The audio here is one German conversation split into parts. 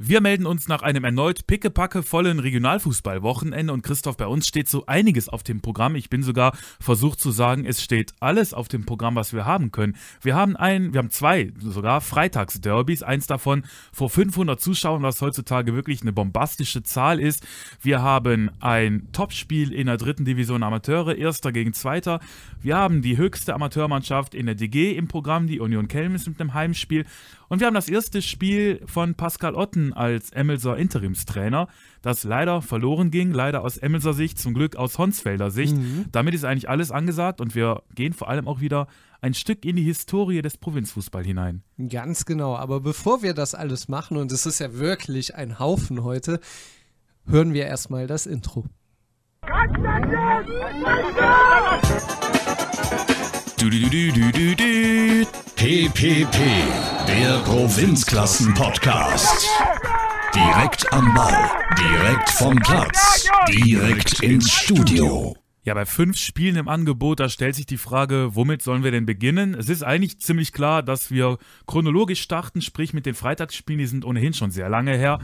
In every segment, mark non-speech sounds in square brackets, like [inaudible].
Wir melden uns nach einem erneut pickepacke vollen Regionalfußballwochenende und Christoph, bei uns steht so einiges auf dem Programm. Ich bin sogar versucht zu sagen, es steht alles auf dem Programm, was wir haben können. Wir haben ein, wir haben zwei sogar Freitagsderbys, eins davon vor 500 Zuschauern, was heutzutage wirklich eine bombastische Zahl ist. Wir haben ein Topspiel in der dritten Division Amateure, erster gegen zweiter. Wir haben die höchste Amateurmannschaft in der DG im Programm, die Union Kelmis mit einem Heimspiel. Und wir haben das erste Spiel von Pascal Otten als Emmelser Interimstrainer, das leider verloren ging, leider aus Emmelser Sicht, zum Glück aus Honsfelder Sicht. Mhm. Damit ist eigentlich alles angesagt und wir gehen vor allem auch wieder ein Stück in die Historie des Provinzfußball hinein. Ganz genau, aber bevor wir das alles machen, und es ist ja wirklich ein Haufen heute, hören wir erstmal das Intro. Kannst du das? Kannst du das? Du, du, du, PPP, der Provinzklassen-Podcast. Direkt am Ball, direkt vom Platz, direkt ins Studio. Ja, bei fünf Spielen im Angebot, da stellt sich die Frage, womit sollen wir denn beginnen? Es ist eigentlich ziemlich klar, dass wir chronologisch starten, sprich mit den Freitagsspielen, die sind ohnehin schon sehr lange her.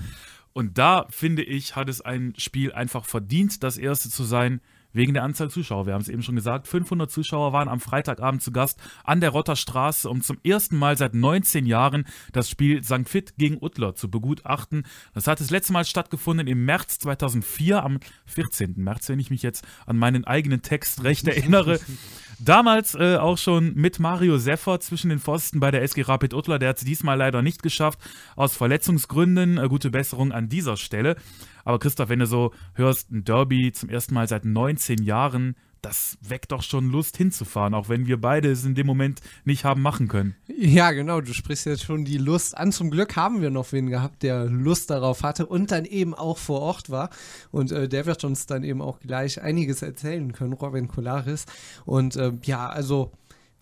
Und da, finde ich, hat es ein Spiel einfach verdient, das erste zu sein, wegen der Anzahl Zuschauer. Wir haben es eben schon gesagt, 500 Zuschauer waren am Freitagabend zu Gast an der Rotterstraße, um zum ersten Mal seit 19 Jahren das Spiel St. Fit gegen Utler zu begutachten. Das hat das letzte Mal stattgefunden im März 2004, am 14. März, wenn ich mich jetzt an meinen eigenen Text recht erinnere. [laughs] Damals äh, auch schon mit Mario Seffer zwischen den Pfosten bei der SG Rapid Utler. Der hat es diesmal leider nicht geschafft, aus Verletzungsgründen. Äh, gute Besserung an dieser Stelle. Aber Christoph, wenn du so hörst, ein Derby zum ersten Mal seit 19 Jahren, das weckt doch schon Lust hinzufahren, auch wenn wir beide es in dem Moment nicht haben machen können. Ja, genau, du sprichst jetzt schon die Lust an. Zum Glück haben wir noch wen gehabt, der Lust darauf hatte und dann eben auch vor Ort war. Und äh, der wird uns dann eben auch gleich einiges erzählen können, Robin Kolaris. Und äh, ja, also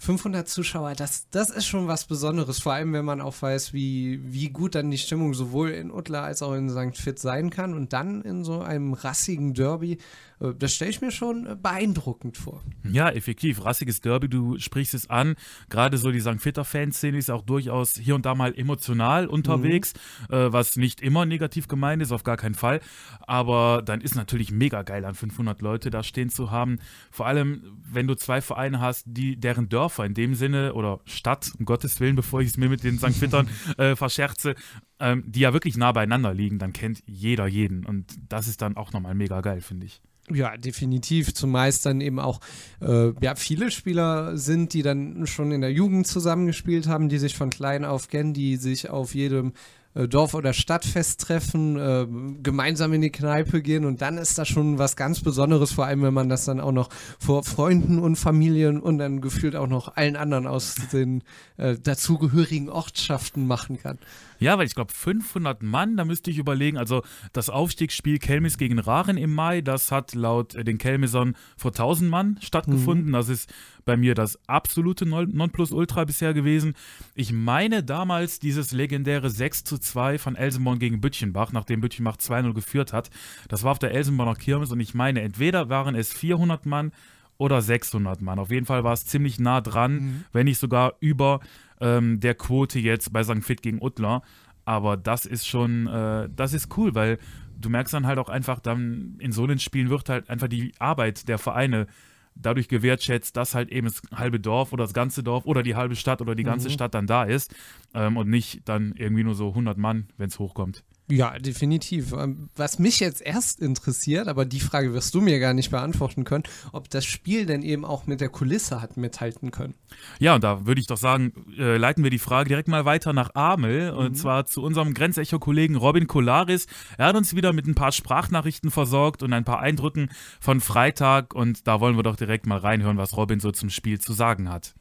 500 Zuschauer, das, das ist schon was Besonderes, vor allem wenn man auch weiß, wie, wie gut dann die Stimmung sowohl in Utla als auch in St. Fitz sein kann und dann in so einem rassigen Derby äh, das stelle ich mir schon äh, beeindruckend vor. Ja, effektiv. Rassiges Derby, du sprichst es an. Gerade so die St. Fitter-Fanszene ist auch durchaus hier und da mal emotional unterwegs, mhm. Äh, was nicht immer negativ gemeint ist, auf gar keinen Fall. Aber dann ist natürlich mega geil, an 500 Leute da stehen zu haben. Vor allem, wenn du zwei Vereine hast, die, deren Dörfer in dem Sinne oder Stadt, um Gottes Willen, [laughs] bevor ich es mir mit den St. Fittern äh, verscherze, ähm, die ja wirklich nah beieinander liegen, dann kennt jeder jeden. Und das ist dann auch nochmal mega geil, finde ich. Ja, definitiv. Zumeist dann eben auch äh, ja, viele Spieler sind, die dann schon in der Jugend zusammengespielt haben, die sich von klein auf kennen, die sich auf jedem äh, Dorf- oder Stadtfest treffen, äh, gemeinsam in die Kneipe gehen und dann ist das schon was ganz Besonderes, vor allem wenn man das dann auch noch vor Freunden und Familien und dann gefühlt auch noch allen anderen aus den äh, dazugehörigen Ortschaften machen kann. Ja, weil ich glaube, 500 Mann, da müsste ich überlegen. Also das Aufstiegsspiel Kelmis gegen Raren im Mai, das hat laut äh, den Kelmisern vor 1000 Mann stattgefunden. Mhm. Das ist bei mir das absolute Nonplusultra bisher gewesen. Ich meine damals dieses legendäre 6 zu 2 von Elsenborn gegen Bütchenbach, nachdem Bütchenbach 2-0 geführt hat. Das war auf der Elsenborner Kirmes und ich meine, entweder waren es 400 Mann oder 600 Mann. Auf jeden Fall war es ziemlich nah dran, mhm. wenn nicht sogar über ähm, der Quote jetzt bei St. Fit gegen Utler. Aber das ist schon, äh, das ist cool, weil du merkst dann halt auch einfach, dann in so einen Spielen wird halt einfach die Arbeit der Vereine dadurch gewertschätzt, dass halt eben das halbe Dorf oder das ganze Dorf oder die halbe Stadt oder die ganze mhm. Stadt dann da ist ähm, und nicht dann irgendwie nur so 100 Mann, wenn es hochkommt. Ja, definitiv. Ähm, was mich jetzt erst interessiert, aber die Frage wirst du mir gar nicht beantworten können, ob das Spiel denn eben auch mit der Kulisse hat mithalten können. Ja, und da würde ich doch sagen, äh, leiten wir die Frage direkt mal weiter nach Amel mhm. und zwar zu unserem Grenzecho-Kollegen Robin Kolaris. Er hat uns wieder mit ein paar Sprachnachrichten versorgt und ein paar Eindrücken von Freitag und da wollen wir doch direkt mal reinhören, was Robin so zum Spiel zu sagen hat.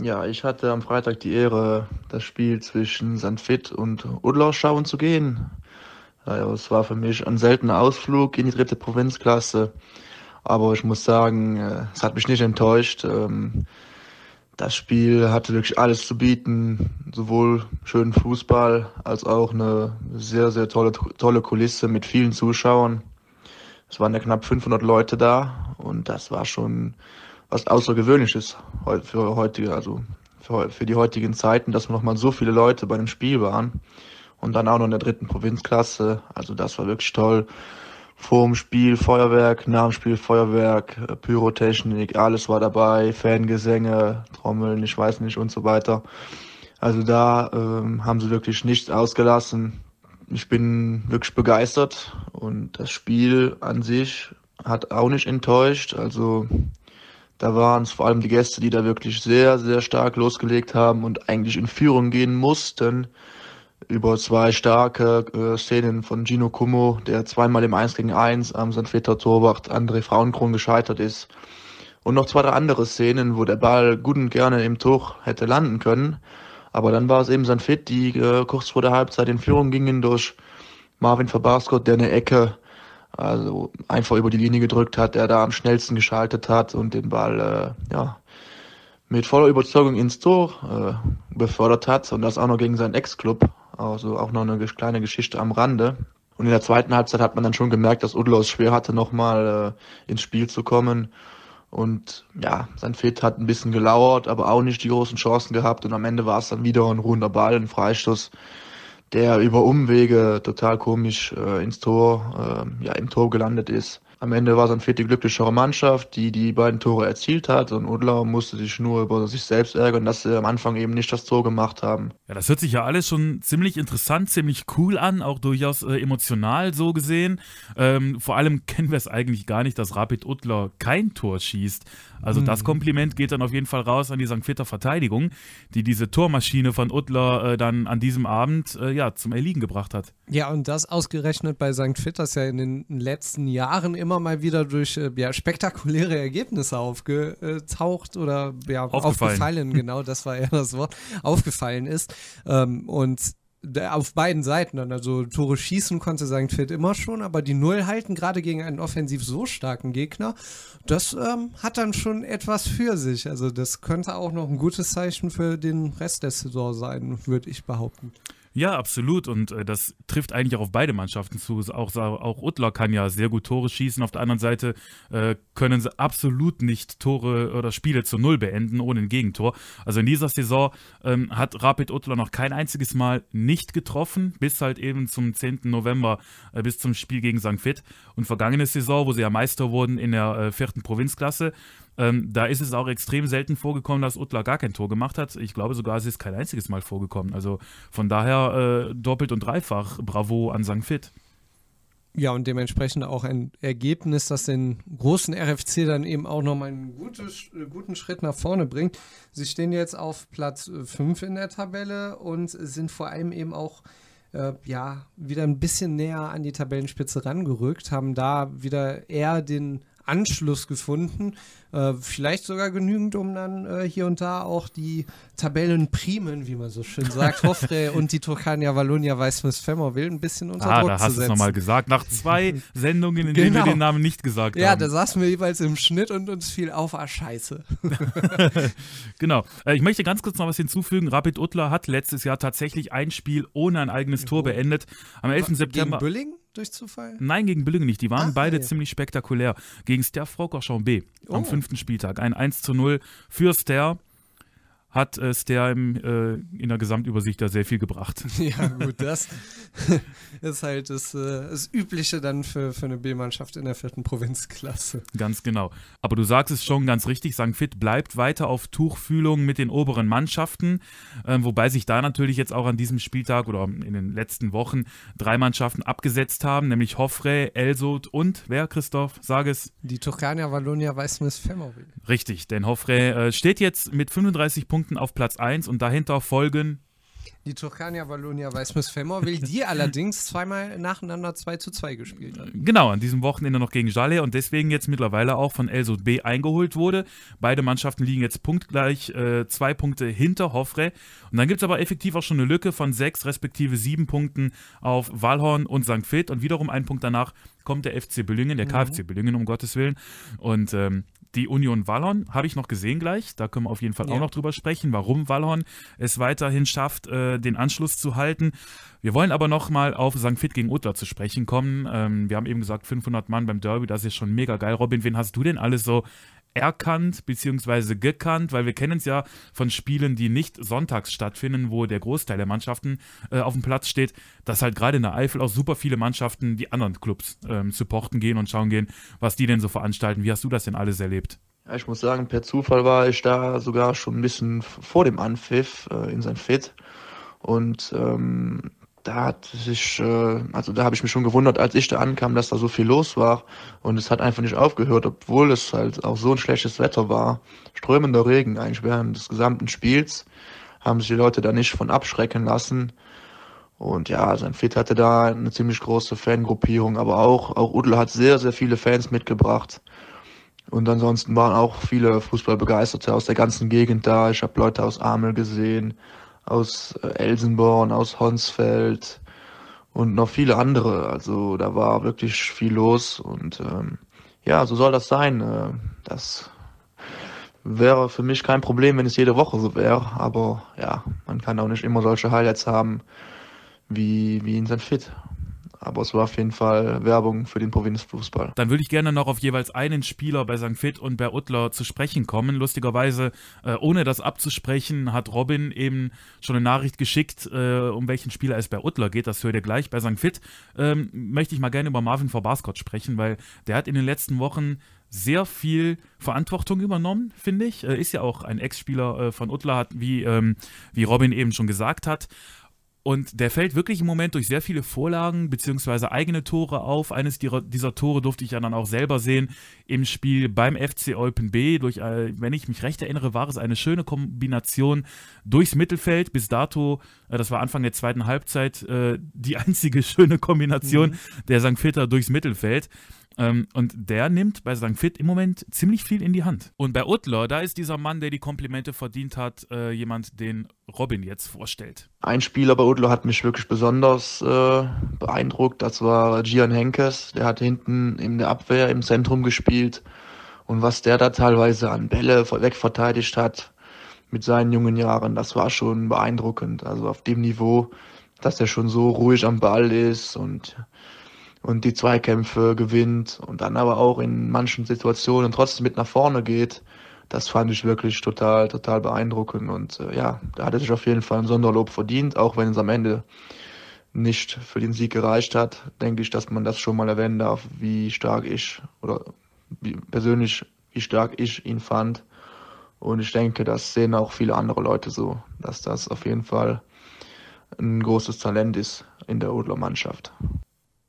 Ja, ich hatte am Freitag die Ehre, das Spiel zwischen St. Sandfit und Udlau schauen zu gehen. Also es war für mich ein seltener Ausflug in die dritte Provinzklasse. Aber ich muss sagen, äh, es hat mich nicht enttäuscht. Ähm, das Spiel hatte wirklich alles zu bieten, sowohl schönen Fußball als auch eine sehr, sehr tolle, tolle Kulisse mit vielen Zuschauern. Es waren ja knapp 500 Leute da und das war schon was Außergewöhnliches für heutige, also für, für die heutigen Zeiten, dass nochmal so viele Leute bei einem Spiel waren und dann auch noch in der dritten Provinzklasse. Also das war wirklich toll. Vor dem Spiel Feuerwerk, nach dem Spiel Feuerwerk, äh, Pyrotechnik, alles war dabei, Fangesänge, Trommeln, ich weiß nicht und so weiter. Also da ähm, haben sie wirklich nichts ausgelassen. Ich bin wirklich begeistert und das Spiel an sich hat auch nicht enttäuscht. Also da waren es vor allem die Gäste, die da wirklich sehr, sehr stark losgelegt haben und eigentlich in Führung gehen mussten. Über zwei starke äh, Szenen von Gino Kummo, der zweimal im 1 gegen 1 am St. Peter Torwart André Frauenkron gescheitert ist. Und noch zwei, drei andere Szenen, wo der Ball gut und gerne im Tuch hätte landen können. Aber dann war es eben St. Fit, die äh, kurz vor der Halbzeit in Führung gingen durch Marvin Verbarskott, der eine Ecke also einfach über die Linie gedrückt hat, der da am schnellsten geschaltet hat und den Ball äh, ja, mit voller Überzeugung ins Tor äh, befördert hat und das auch noch gegen seinen Ex-Club. Also auch noch eine kleine Geschichte am Rande. Und in der zweiten Halbzeit hat man dann schon gemerkt, dass Udlo es schwer hatte, nochmal äh, ins Spiel zu kommen. Und ja, sein Fit hat ein bisschen gelauert, aber auch nicht die großen Chancen gehabt. Und am Ende war es dann wieder ein runder Ball, ein Freistoß der über Umwege total komisch äh, ins Tor, äh, ja, im Tor gelandet ist. Am Ende war Sanfet die glücklichere Mannschaft, die die beiden Tore erzielt hat und Udlau musste sich nur über sich selbst ärgern, dass sie am Anfang eben nicht das Tor gemacht haben. Ja, das hört sich ja alles schon ziemlich interessant, ziemlich cool an, auch durchaus äh, emotional so gesehen. Ähm, vor allem [laughs] kennen wir es eigentlich gar nicht, dass Rapid Udlau kein Tor schießt. Also mhm. das Kompliment geht dann auf jeden Fall raus an die St. Vetter Verteidigung, die diese Tormaschine von Udlau äh, dann an diesem Abend äh, ja, zum Erliegen gebracht hat. Ja, und das ausgerechnet bei St. Vetter, das ja in den letzten Jahren immer immer mal wieder durch äh, ja, spektakuläre Ergebnisse aufgetaucht oder ja, aufgefallen. aufgefallen genau, das war ja das Wort, aufgefallen ist. Ähm, und auf beiden Seiten dann. Also Tore schießen konnte sagen, fehlt immer schon, aber die Null halten gerade gegen einen offensiv so starken Gegner, das ähm, hat dann schon etwas für sich. Also das könnte auch noch ein gutes Zeichen für den Rest der Saison sein, würde ich behaupten. Ja, absolut. Und äh, das trifft eigentlich auch auf beide Mannschaften zu. Auch, auch Utler kann ja sehr gut Tore schießen. Auf der anderen Seite äh, können sie absolut nicht Tore oder Spiele zu Null beenden ohne ein Gegentor. Also in dieser Saison ähm, hat Rapid Utler noch kein einziges Mal nicht getroffen, bis halt eben zum 10. November, äh, bis zum Spiel gegen St. Fit. Und vergangene Saison, wo sie ja Meister wurden in der äh, vierten Provinzklasse, ähm, da ist es auch extrem selten vorgekommen, dass Utla gar kein Tor gemacht hat. Ich glaube sogar, es ist kein einziges Mal vorgekommen. Also von daher äh, doppelt und dreifach Bravo an St. Fit. Ja, und dementsprechend auch ein Ergebnis, das den großen RFC dann eben auch nochmal einen gute, äh, guten Schritt nach vorne bringt. Sie stehen jetzt auf Platz 5 äh, in der Tabelle und sind vor allem eben auch äh, ja, wieder ein bisschen näher an die Tabellenspitze rangerückt, haben da wieder eher den Anschluss gefunden äh, vielleicht sogar genügend, um dann äh, hier und da auch die Tabellenprimen, wie man so schön sagt, [laughs] Hoffre und die Turkania Wallonia Weißmiss Femmerville ein bisschen unter ah, Druck da hast zu setzen. nochmal gesagt. Nach zwei [laughs] Sendungen, in genau. denen wir genau. den Namen nicht gesagt ja, haben. Ja, da saßen wir jeweils im Schnitt und uns fiel auf, ah, scheiße. [laughs] genau. Äh, ich möchte ganz kurz noch was hinzufügen. Rapid Utler hat letztes Jahr tatsächlich ein Spiel ohne ein eigenes Tor oh. beendet. Am 11. War, September. Gegen Bülling? durch Zufall? Nein, gegen Bülling nicht. Die waren Ach, beide nee. ziemlich spektakulär. Gegen Sterfrock Auchan B oh. am 5 fünften Spieltag. Ein 1 zu 0 für Ster hat äh, Stern äh, in der Gesamtübersicht da sehr viel gebracht. [laughs] Ja, gut, das [laughs] ist halt das, äh, das Übliche dann für, für eine B-Mannschaft in der vierten Provinzklasse. Ganz genau. Aber du sagst es schon ganz richtig, St. Fit bleibt weiter auf Tuchfühlung mit den oberen Mannschaften, äh, wobei sich da natürlich jetzt auch an diesem Spieltag oder in den letzten Wochen drei Mannschaften abgesetzt haben, nämlich Hoffre, Elsot und wer, Christoph, sag es? Die Turkania Wallonia Weißmiss Femorin. Richtig, denn Hoffre äh, steht jetzt mit 35 Punkten Punkten auf Platz 1 und dahinter folgen die Turkania Wallonia Weißmiss Femmerville, die [laughs] allerdings zweimal nacheinander 2 zu 2 gespielt hat. Genau, an diesem Wochenende noch gegen Jalle und deswegen jetzt mittlerweile auch von Elsud B eingeholt wurde. Beide Mannschaften liegen jetzt punktgleich äh, zwei Punkte hinter Hoffre. Und dann gibt es aber effektiv auch schon eine Lücke von sechs respektive sieben Punkten auf Walhorn und St. Fit und wiederum einen Punkt danach kommt der FC Billingen, der mhm. KFC Billingen um Gottes Willen. Und ähm, die Union Wallon habe ich noch gesehen gleich. Da können wir auf jeden Fall ja. auch noch drüber sprechen, warum Wallon es weiterhin schafft, äh, den Anschluss zu halten. Wir wollen aber nochmal auf St. Fit gegen Utter zu sprechen kommen. Ähm, wir haben eben gesagt, 500 Mann beim Derby, das ist schon mega geil. Robin, wen hast du denn alles so erkannt bzw. gekannt, weil wir kennen es ja von Spielen, die nicht sonntags stattfinden, wo der Großteil der Mannschaften äh, auf dem Platz steht, dass halt gerade in der Eifel auch super viele Mannschaften die anderen Clubs ähm, supporten gehen und schauen gehen, was die denn so veranstalten. Wie hast du das denn alles erlebt? Ja, ich muss sagen, per Zufall war ich da sogar schon ein bisschen vor dem Anpfiff äh, in sein Fit und ähm, da hat sich, äh, also da habe ich mich schon gewundert, als ich da ankam, dass da so viel los war. Und es hat einfach nicht aufgehört, obwohl es halt auch so ein schlechtes Wetter war. Strömender Regen eigentlich während des gesamten Spiels. Haben sich die Leute da nicht von abschrecken lassen. Und ja, sein also Fit hatte da eine ziemlich große Fangruppierung, aber auch, auch Udl hat sehr, sehr viele Fans mitgebracht. Und ansonsten waren auch viele Fußballbegeisterte aus der ganzen Gegend da. Ich habe Leute aus Amel gesehen, aus äh, Elsenborn, aus Honsfeld und noch viele andere. Also da war wirklich viel los und ähm, ja, so soll das sein. Äh, das wäre für mich kein Problem, wenn es jede Woche so wäre, aber ja, man kann auch nicht immer solche Highlights haben wie, wie in St. Fit aber es war auf jeden Fall Werbung für den Provinzfußball. Dann würde ich gerne noch auf jeweils einen Spieler bei St. Fit und bei Uttler zu sprechen kommen. Lustigerweise, äh, ohne das abzusprechen, hat Robin eben schon eine Nachricht geschickt, äh, um welchen Spieler es bei Uttler geht. Das hört ihr gleich. Bei St. Fit ähm, möchte ich mal gerne über Marvin Verbaskot sprechen, weil der hat in den letzten Wochen sehr viel Verantwortung übernommen, finde ich. Äh, ist ja auch ein Ex-Spieler äh, von Uttler, hat, wie, ähm, wie Robin eben schon gesagt hat. Und der fällt wirklich im Moment durch sehr viele Vorlagen beziehungsweise eigene Tore auf. Eines dieser Tore durfte ich ja dann auch selber sehen im Spiel beim FC Eupen B. Durch, äh, wenn ich mich recht erinnere, war es eine schöne Kombination durchs Mittelfeld. Bis dato, äh, das war Anfang der zweiten Halbzeit, äh, die einzige [laughs] schöne Kombination mhm. der St. Vita durchs Mittelfeld. Ähm, und der nimmt bei St. Fit im Moment ziemlich viel in die Hand. Und bei Utler, da ist dieser Mann, der die Komplimente verdient hat, äh, jemand, den Robin jetzt vorstellt. Ein Spieler bei Utler hat mich wirklich besonders äh, beeindruckt. Das war Gian Henkes. Der hat hinten in der Abwehr im Zentrum gespielt. Und was der da teilweise an Bälle wegverteidigt hat mit seinen jungen Jahren, das war schon beeindruckend. Also auf dem Niveau, dass er schon so ruhig am Ball ist und und die Zweikämpfe gewinnt und dann aber auch in manchen Situationen trotzdem mit nach vorne geht, das fand ich wirklich total, total beeindruckend. Und äh, ja, da hat er sich auf jeden Fall ein Sonderlob verdient, auch wenn es am Ende nicht für den Sieg gereicht hat, denke ich, dass man das schon mal erwähnen darf, wie stark ich oder wie persönlich, wie stark ich ihn fand. Und ich denke, das sehen auch viele andere Leute so, dass das auf jeden Fall ein großes Talent ist in der Odler-Mannschaft.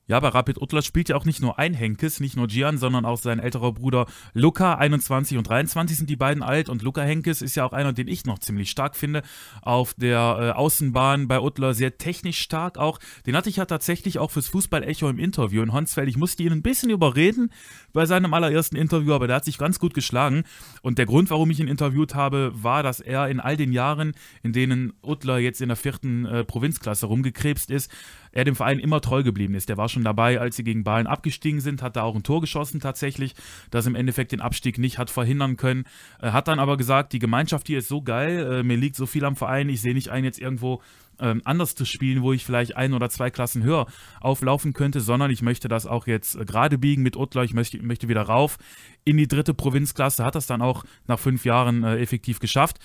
Ja, bei Rapid Utlas spielt ja auch nicht nur ein Henkes, nicht nur Gian, sondern auch sein älterer Bruder Luca, 21 und 23 sind die beiden alt. Und Luca Henkes ist ja auch einer, den ich noch ziemlich stark finde. Auf der äh, Außenbahn bei Utler sehr technisch stark auch. Den hatte ich ja tatsächlich auch fürs Fußball-Echo im Interview in Honsfeld. Ich musste ihn ein bisschen überreden bei seinem allerersten Interview, aber der hat sich ganz gut geschlagen. Und der Grund, warum ich ihn interviewt habe, war, dass er in all den Jahren, in denen Utler jetzt in der vierten äh, Provinzklasse rumgekrebst ist, er dem Verein immer treu geblieben ist. Der war schon dabei, als sie gegen Bayern abgestiegen sind, hat da auch ein Tor geschossen tatsächlich, das im Endeffekt den Abstieg nicht hat verhindern können. Äh, hat dann aber gesagt, die Gemeinschaft hier ist so geil, äh, mir liegt so viel am Verein, ich sehe nicht einen jetzt irgendwo ähm, anders zu spielen, wo ich vielleicht ein oder zwei Klassen höher auflaufen könnte, sondern ich möchte das auch jetzt äh, gerade biegen mit Utler. Ich möchte, möchte wieder rauf in die dritte Provinzklasse. Hat das dann auch nach fünf Jahren äh, effektiv geschafft.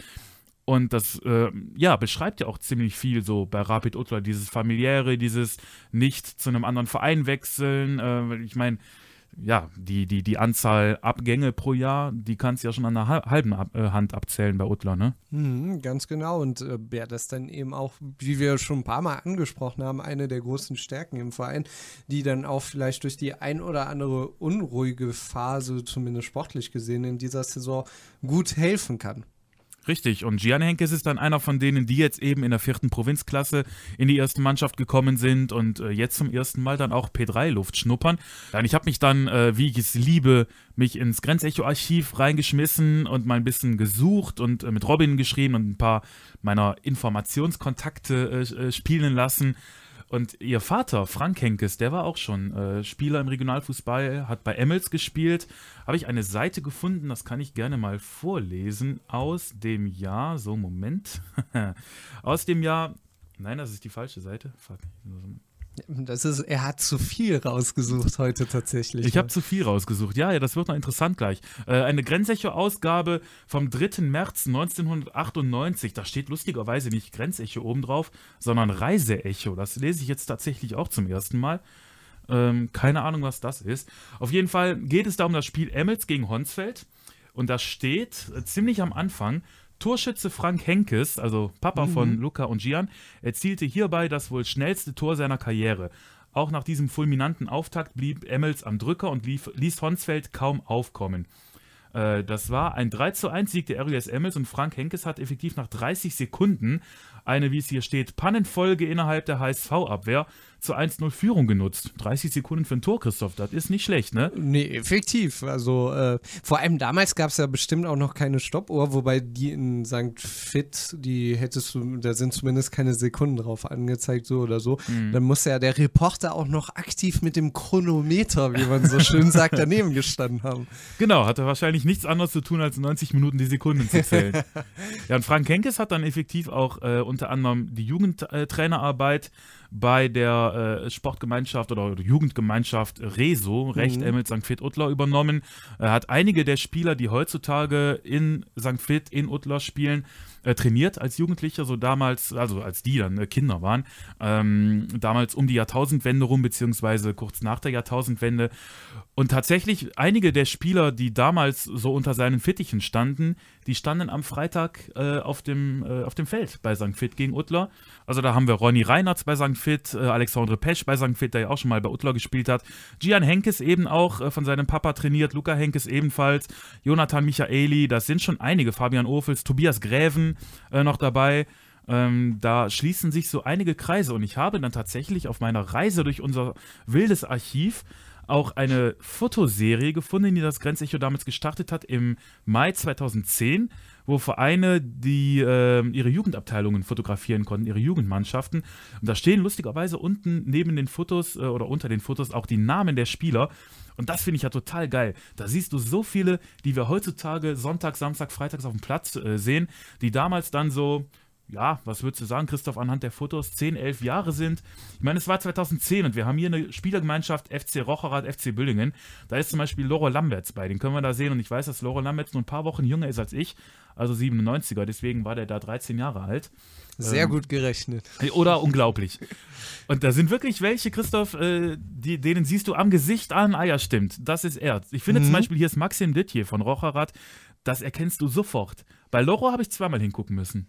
Und das, äh, ja, beschreibt ja auch ziemlich viel so bei Rapid Utla, dieses familiäre, dieses nicht zu einem anderen Verein wechseln. Äh, ich meine, ja, die, die, die Anzahl Abgänge pro Jahr, die kannst du ja schon an einer halben Ab äh, Hand abzählen bei Utler, ne? Mhm, ganz genau. Und äh, ja, das ist dann eben auch, wie wir schon ein paar Mal angesprochen haben, eine der großen Stärken im Verein, die dann auch vielleicht durch die ein oder andere unruhige Phase, zumindest sportlich gesehen, in dieser Saison gut helfen kann. Richtig, und Gian Henkes ist dann einer von denen, die jetzt eben in der vierten Provinzklasse in die erste Mannschaft gekommen sind und äh, jetzt zum ersten Mal dann auch P3-Luft schnuppern. Dann, ich habe mich dann, äh, wie ich es liebe, mich ins Grenzecho-Archiv reingeschmissen und mal ein bisschen gesucht und äh, mit Robin geschrieben und ein paar meiner Informationskontakte äh, äh, spielen lassen. Und ihr Vater, Frank Henkes, der war auch schon äh, Spieler im Regionalfußball, hat bei Emmels gespielt. Habe ich eine Seite gefunden, das kann ich gerne mal vorlesen, aus dem Jahr, so Moment, [laughs] aus dem Jahr, nein, das ist die falsche Seite, fuck, das ist, er hat zu viel rausgesucht heute tatsächlich. Ich habe zu viel rausgesucht. Ja, ja, das wird noch interessant gleich. Äh, eine Grenzecho-Ausgabe vom 3. März 1998. Da steht lustigerweise nicht Grenzecho obendrauf, sondern Reiseecho. Das lese ich jetzt tatsächlich auch zum ersten Mal. Ähm, keine Ahnung, was das ist. Auf jeden Fall geht es da um das Spiel Emmels gegen Honsfeld. Und da steht äh, ziemlich am Anfang, Torschütze Frank Henkes, also Papa mhm. von Luca und Gian, erzielte hierbei das wohl schnellste Tor seiner Karriere. Auch nach diesem fulminanten Auftakt blieb Emmels am Drücker und lief, ließ Honsfeld kaum aufkommen. Äh, das war ein 31 Sieg der RUS Emmels und Frank Henkes hat effektiv nach 30 Sekunden eine, wie es hier steht, Pannenfolge innerhalb der HSV-Abwehr zur 1-0 Führung genutzt. 30 Sekunden für ein Tor, Christoph, das ist nicht schlecht, ne? Nee, effektiv. Also äh, vor allem damals gab es ja bestimmt auch noch keine Stoppuhr, wobei die in St. Fit, die hättest du, da sind zumindest keine Sekunden drauf angezeigt, so oder so. Mhm. Dann musste ja der Reporter auch noch aktiv mit dem Chronometer, wie man so schön sagt, daneben gestanden haben. [laughs] Genau, hatte wahrscheinlich nichts anderes zu tun, als 90 Minuten die Sekunden zu zählen. [laughs] ja, und Frank Henkes hat dann effektiv auch äh, unter anderem die Jugendtrainerarbeit äh, bei der äh, Sportgemeinschaft oder Jugendgemeinschaft Rezo, mhm. Recht mhm. Emmet St. Fit Utlar, übernommen. Er hat einige der Spieler, die heutzutage in St. Fit in Utlar spielen, äh, trainiert als Jugendlicher, so damals, also als die dann äh, Kinder waren, ähm, damals um die Jahrtausendwende rum, beziehungsweise kurz nach der Jahrtausendwende. Und tatsächlich einige der Spieler, die damals so unter seinen Fittichen standen, die standen am Freitag äh, auf, dem, äh, auf dem Feld bei St. Fit gegen Utler. Also da haben wir Ronny Reinhardt bei St. Fit, äh, Alexandre Pesch bei St. Fit, der ja auch schon mal bei Utler gespielt hat. Gian Henkes eben auch äh, von seinem Papa trainiert, Luca Henkes ebenfalls, Jonathan Michaeli, das sind schon einige, Fabian Ofels, Tobias Gräven äh, noch dabei. Ähm, da schließen sich so einige Kreise und ich habe dann tatsächlich auf meiner Reise durch unser wildes Archiv auch eine Fotoserie gefunden, die das Grenzecho damals gestartet hat im Mai 2010, wo Vereine, die äh, ihre Jugendabteilungen fotografieren konnten, ihre Jugendmannschaften. Und da stehen lustigerweise unten neben den Fotos äh, oder unter den Fotos auch die Namen der Spieler. Und das finde ich ja total geil. Da siehst du so viele, die wir heutzutage Sonntag, Samstag, Freitags auf dem Platz äh, sehen, die damals dann so ja, was würdest du sagen, Christoph, anhand der Fotos 10, 11 Jahre sind. Ich meine, es war 2010 und wir haben hier eine Spielergemeinschaft FC Rocherath, FC Büllingen. Da ist zum Beispiel Loro Lamberts bei, den können wir da sehen. Und ich weiß, dass Loro Lamberts nur ein paar Wochen jünger ist als ich, also 97er, deswegen war der da 13 Jahre alt. Sehr ähm, gut gerechnet. [laughs] Oder unglaublich. Und da sind wirklich welche, Christoph, äh, die, denen siehst du am Gesicht an, ah ja, stimmt, das ist er. Ich finde mhm. zum Beispiel, hier ist Maxim Dittje von Rocherath, das erkennst du sofort. Bei Loro habe ich zweimal hingucken müssen.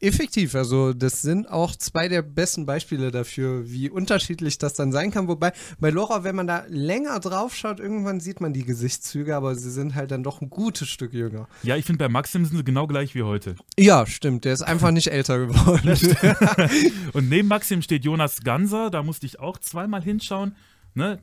Effektiv, also das sind auch zwei der besten Beispiele dafür, wie unterschiedlich das dann sein kann. Wobei bei Laura, wenn man da länger drauf schaut, irgendwann sieht man die Gesichtszüge, aber sie sind halt dann doch ein gutes Stück jünger. Ja, ich finde bei Maxim sind sie genau gleich wie heute. Ja, stimmt, der ist einfach nicht älter geworden. [laughs] Und neben Maxim steht Jonas Ganser, da musste ich auch zweimal hinschauen. Ne?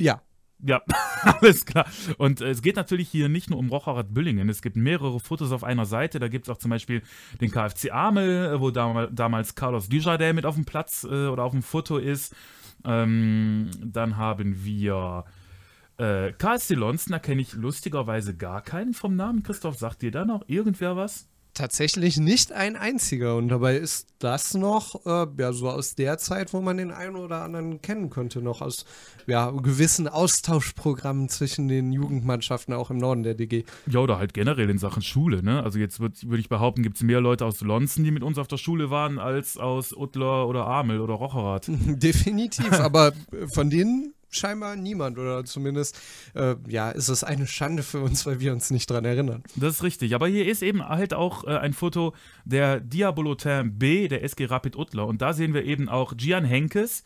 Ja. Ja, [laughs] alles klar. Und äh, es geht natürlich hier nicht nur um Rocherath-Büllingen. Es gibt mehrere Fotos auf einer Seite. Da gibt es auch zum Beispiel den KFC Amel, äh, wo dam damals Carlos Dujardin mit auf dem Platz äh, oder auf dem Foto ist. Ähm, dann haben wir äh, Carl Stilonsen. Da kenne ich lustigerweise gar keinen vom Namen. Christoph, sagt dir da noch irgendwer was? tatsächlich nicht ein einziger. Und dabei ist das noch, äh, ja, so aus der Zeit, wo man den einen oder anderen kennen könnte, noch aus ja, gewissen Austauschprogrammen zwischen den Jugendmannschaften auch im Norden der DG. Ja, oder halt generell in Sachen Schule, ne? Also jetzt würde würd ich behaupten, gibt es mehr Leute aus Lonzen, die mit uns auf der Schule waren, als aus Utler oder Amel oder Rocherath. [laughs] Definitiv, aber von denen scheinbar niemand oder zumindest äh, ja, ist es eine Schande für uns, weil wir uns nicht dran erinnern. Das ist richtig, aber hier ist eben halt auch äh, ein Foto der Diabolotin B der SG Rapid Utler und da sehen wir eben auch Gian Henkes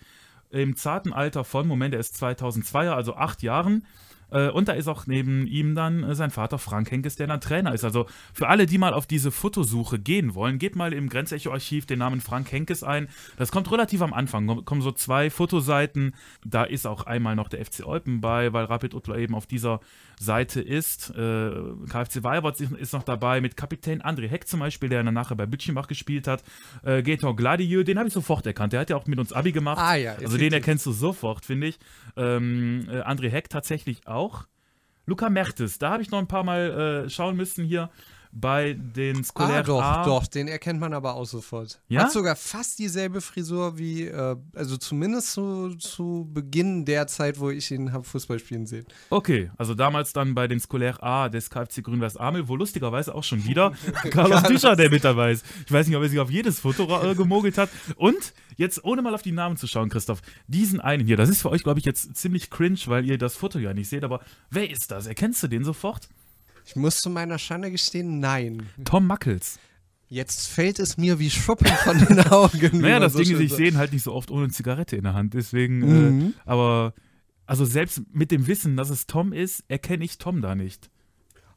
im zarten Alter von, Moment, er ist 2002er, also acht Jahren, äh, und da ist auch neben ihm dann äh, sein Vater Frank Henkes, der dann Trainer ist. Also für alle, die mal auf diese Fotosuche gehen wollen, geht mal im Grenzecho-Archiv den Namen Frank Henkes ein. Das kommt relativ am Anfang, kommen so zwei Fotoseiten. Da ist auch einmal noch der FC Olpen bei, weil Rapid Utler eben auf dieser Seite ist. Äh, KfC Weiberts ist noch dabei mit Kapitän André Heck zum Beispiel, der nachher bei Bütchenbach gespielt hat. Äh, Gaetan Gladieux, den habe ich sofort erkannt. Der hat ja auch mit uns Abi gemacht. Ah, ja, also den erkennst du sofort, finde ich. Ähm, äh, André Heck tatsächlich auch. Luca Mertes, da habe ich noch ein paar Mal äh, schauen müssen hier bei den Scolaire ah, doch, A. doch, den erkennt man aber auch sofort. Ja? Hat sogar fast dieselbe Frisur wie, äh, also zumindest so, zu Beginn der Zeit, wo ich ihn habe Fußball spielen sehen. Okay, also damals dann bei den Scolaire A des KFC Grün-Weiß Amel, wo lustigerweise auch schon wieder [laughs] Carlos Düscher der mit dabei ist. Ich weiß nicht, ob er sich auf jedes Foto äh, gemogelt hat. Und jetzt, ohne mal auf die Namen zu schauen, Christoph, diesen einen hier, das ist für euch, glaube ich, jetzt ziemlich cringe, weil ihr das Foto ja nicht seht, aber wer ist das? Erkennst du den sofort? Ich muss zu meiner Schande gestehen, nein. Tom Mackels. Jetzt fällt es mir wie Schuppen von den [laughs] Augen. naja, das so Ding ist, ich so. sehe ihn halt nicht so oft ohne Zigarette in der Hand. Deswegen, äh, mhm. äh, aber, also selbst mit dem Wissen, dass es Tom ist, erkenne ich Tom da nicht.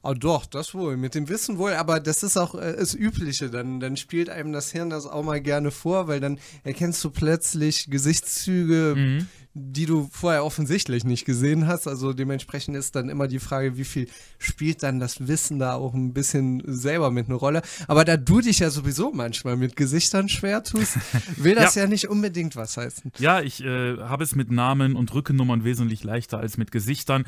Ah, oh, doch, das wohl. Mit dem Wissen wohl, aber das ist auch äh, das Übliche. Dann, dann spielt einem das Hirn das auch mal gerne vor, weil dann erkennst du plötzlich Gesichtszüge, mhm die du vorher offensichtlich nicht gesehen hast. Also dementsprechend ist dann immer die Frage, wie viel spielt dann das Wissen da auch ein bisschen selber mit eine Rolle. Aber da du dich ja sowieso manchmal mit Gesichtern schwer tust, [laughs] will das ja. ja. nicht unbedingt was heißen. Ja, ich äh, habe es mit Namen und Rückennummern wesentlich leichter als mit Gesichtern.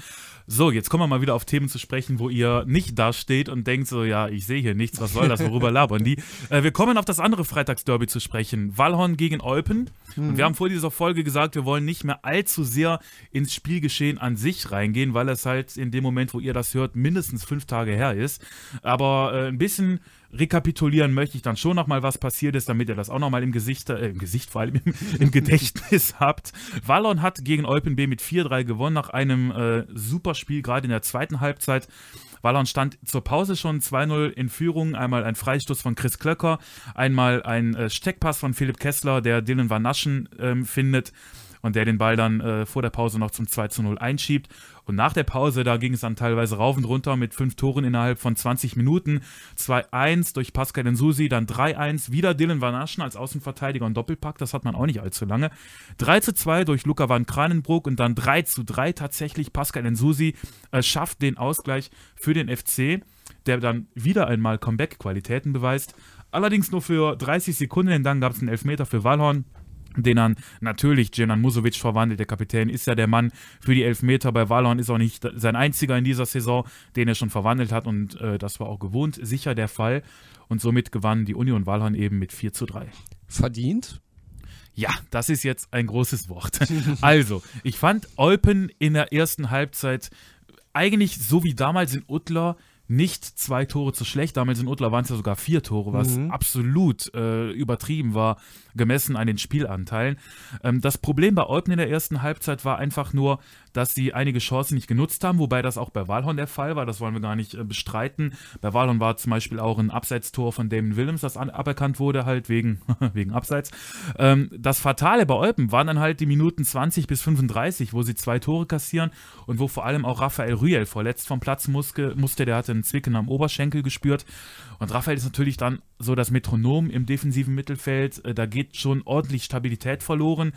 So, jetzt kommen wir mal wieder auf Themen zu sprechen, wo ihr nicht dasteht und denkt so, ja, ich sehe hier nichts, was soll das, worüber [laughs] labern die? Äh, wir kommen auf das andere Freitagsderby zu sprechen, Wallhorn gegen Eupen. Mhm. Und wir haben vor dieser Folge gesagt, wir wollen nicht mehr gerne allzu sehr ins Spielgeschehen an sich reingehen, weil es halt in dem Moment, wo ihr das hört, mindestens fünf Tage her ist. Aber äh, ein bisschen rekapitulieren möchte ich dann schon nochmal, was passiert ist, damit ihr das auch nochmal im Gesicht, äh, im Gesicht vor allem, im, [laughs] im Gedächtnis [laughs] habt. Wallon hat gegen B mit 4-3 gewonnen nach einem äh, Superspiel, gerade in der zweiten Halbzeit. Wallon stand zur Pause schon 2-0 in Führung. Einmal ein Freistoß von Chris Klöcker, einmal ein äh, Steckpass von Philipp Kessler, der Dylan Van Naschen ähm, findet und der den Ball dann äh, vor der Pause noch zum 2 zu 0 einschiebt. Und nach der Pause, da ging es dann teilweise rauf und runter mit fünf Toren innerhalb von 20 Minuten. 2-1 durch Pascal Nsusi, dann 3-1, wieder Dylan Van Aschen als Außenverteidiger und Doppelpack, das hat man auch nicht allzu lange. 3-2 durch Luca Van Kranenbroek und dann 3-3 tatsächlich. Pascal Nsusi äh, schafft den Ausgleich für den FC, der dann wieder einmal Comeback-Qualitäten beweist. Allerdings nur für 30 Sekunden, denn dann gab es einen Elfmeter für Wallhorn den dann natürlich Jenan Musovic verwandelt. Der Kapitän ist ja der Mann für die Elfmeter bei Valon, ist auch nicht sein einziger in dieser Saison, den er schon verwandelt hat und äh, das war auch gewohnt sicher der Fall. Und somit gewannen die Union Valon eben mit 4 zu 3. Verdient? Ja, das ist jetzt ein großes Wort. [laughs] also, ich fand Olpen in der ersten Halbzeit eigentlich so wie damals in Utler nicht zwei Tore zu schlecht. Damals in Utla waren es ja sogar vier Tore, was mhm. absolut äh, übertrieben war, gemessen an den Spielanteilen. Ähm, das Problem bei Olpen in der ersten Halbzeit war einfach nur, dass sie einige Chancen nicht genutzt haben, wobei das auch bei Walhorn der Fall war. Das wollen wir gar nicht äh, bestreiten. Bei Walhorn war zum Beispiel auch ein Abseitstor von Damon Willems, das aberkannt wurde, halt wegen, [laughs] wegen Abseits. Ähm, das Fatale bei Olpen waren dann halt die Minuten 20 bis 35, wo sie zwei Tore kassieren und wo vor allem auch Raphael Rüel verletzt vom Platz musste. Der hatte bisschen Zwicken am Oberschenkel gespürt. Und Raphael ist natürlich dann so das Metronom im defensiven Mittelfeld. Äh, da geht schon ordentlich Stabilität verloren.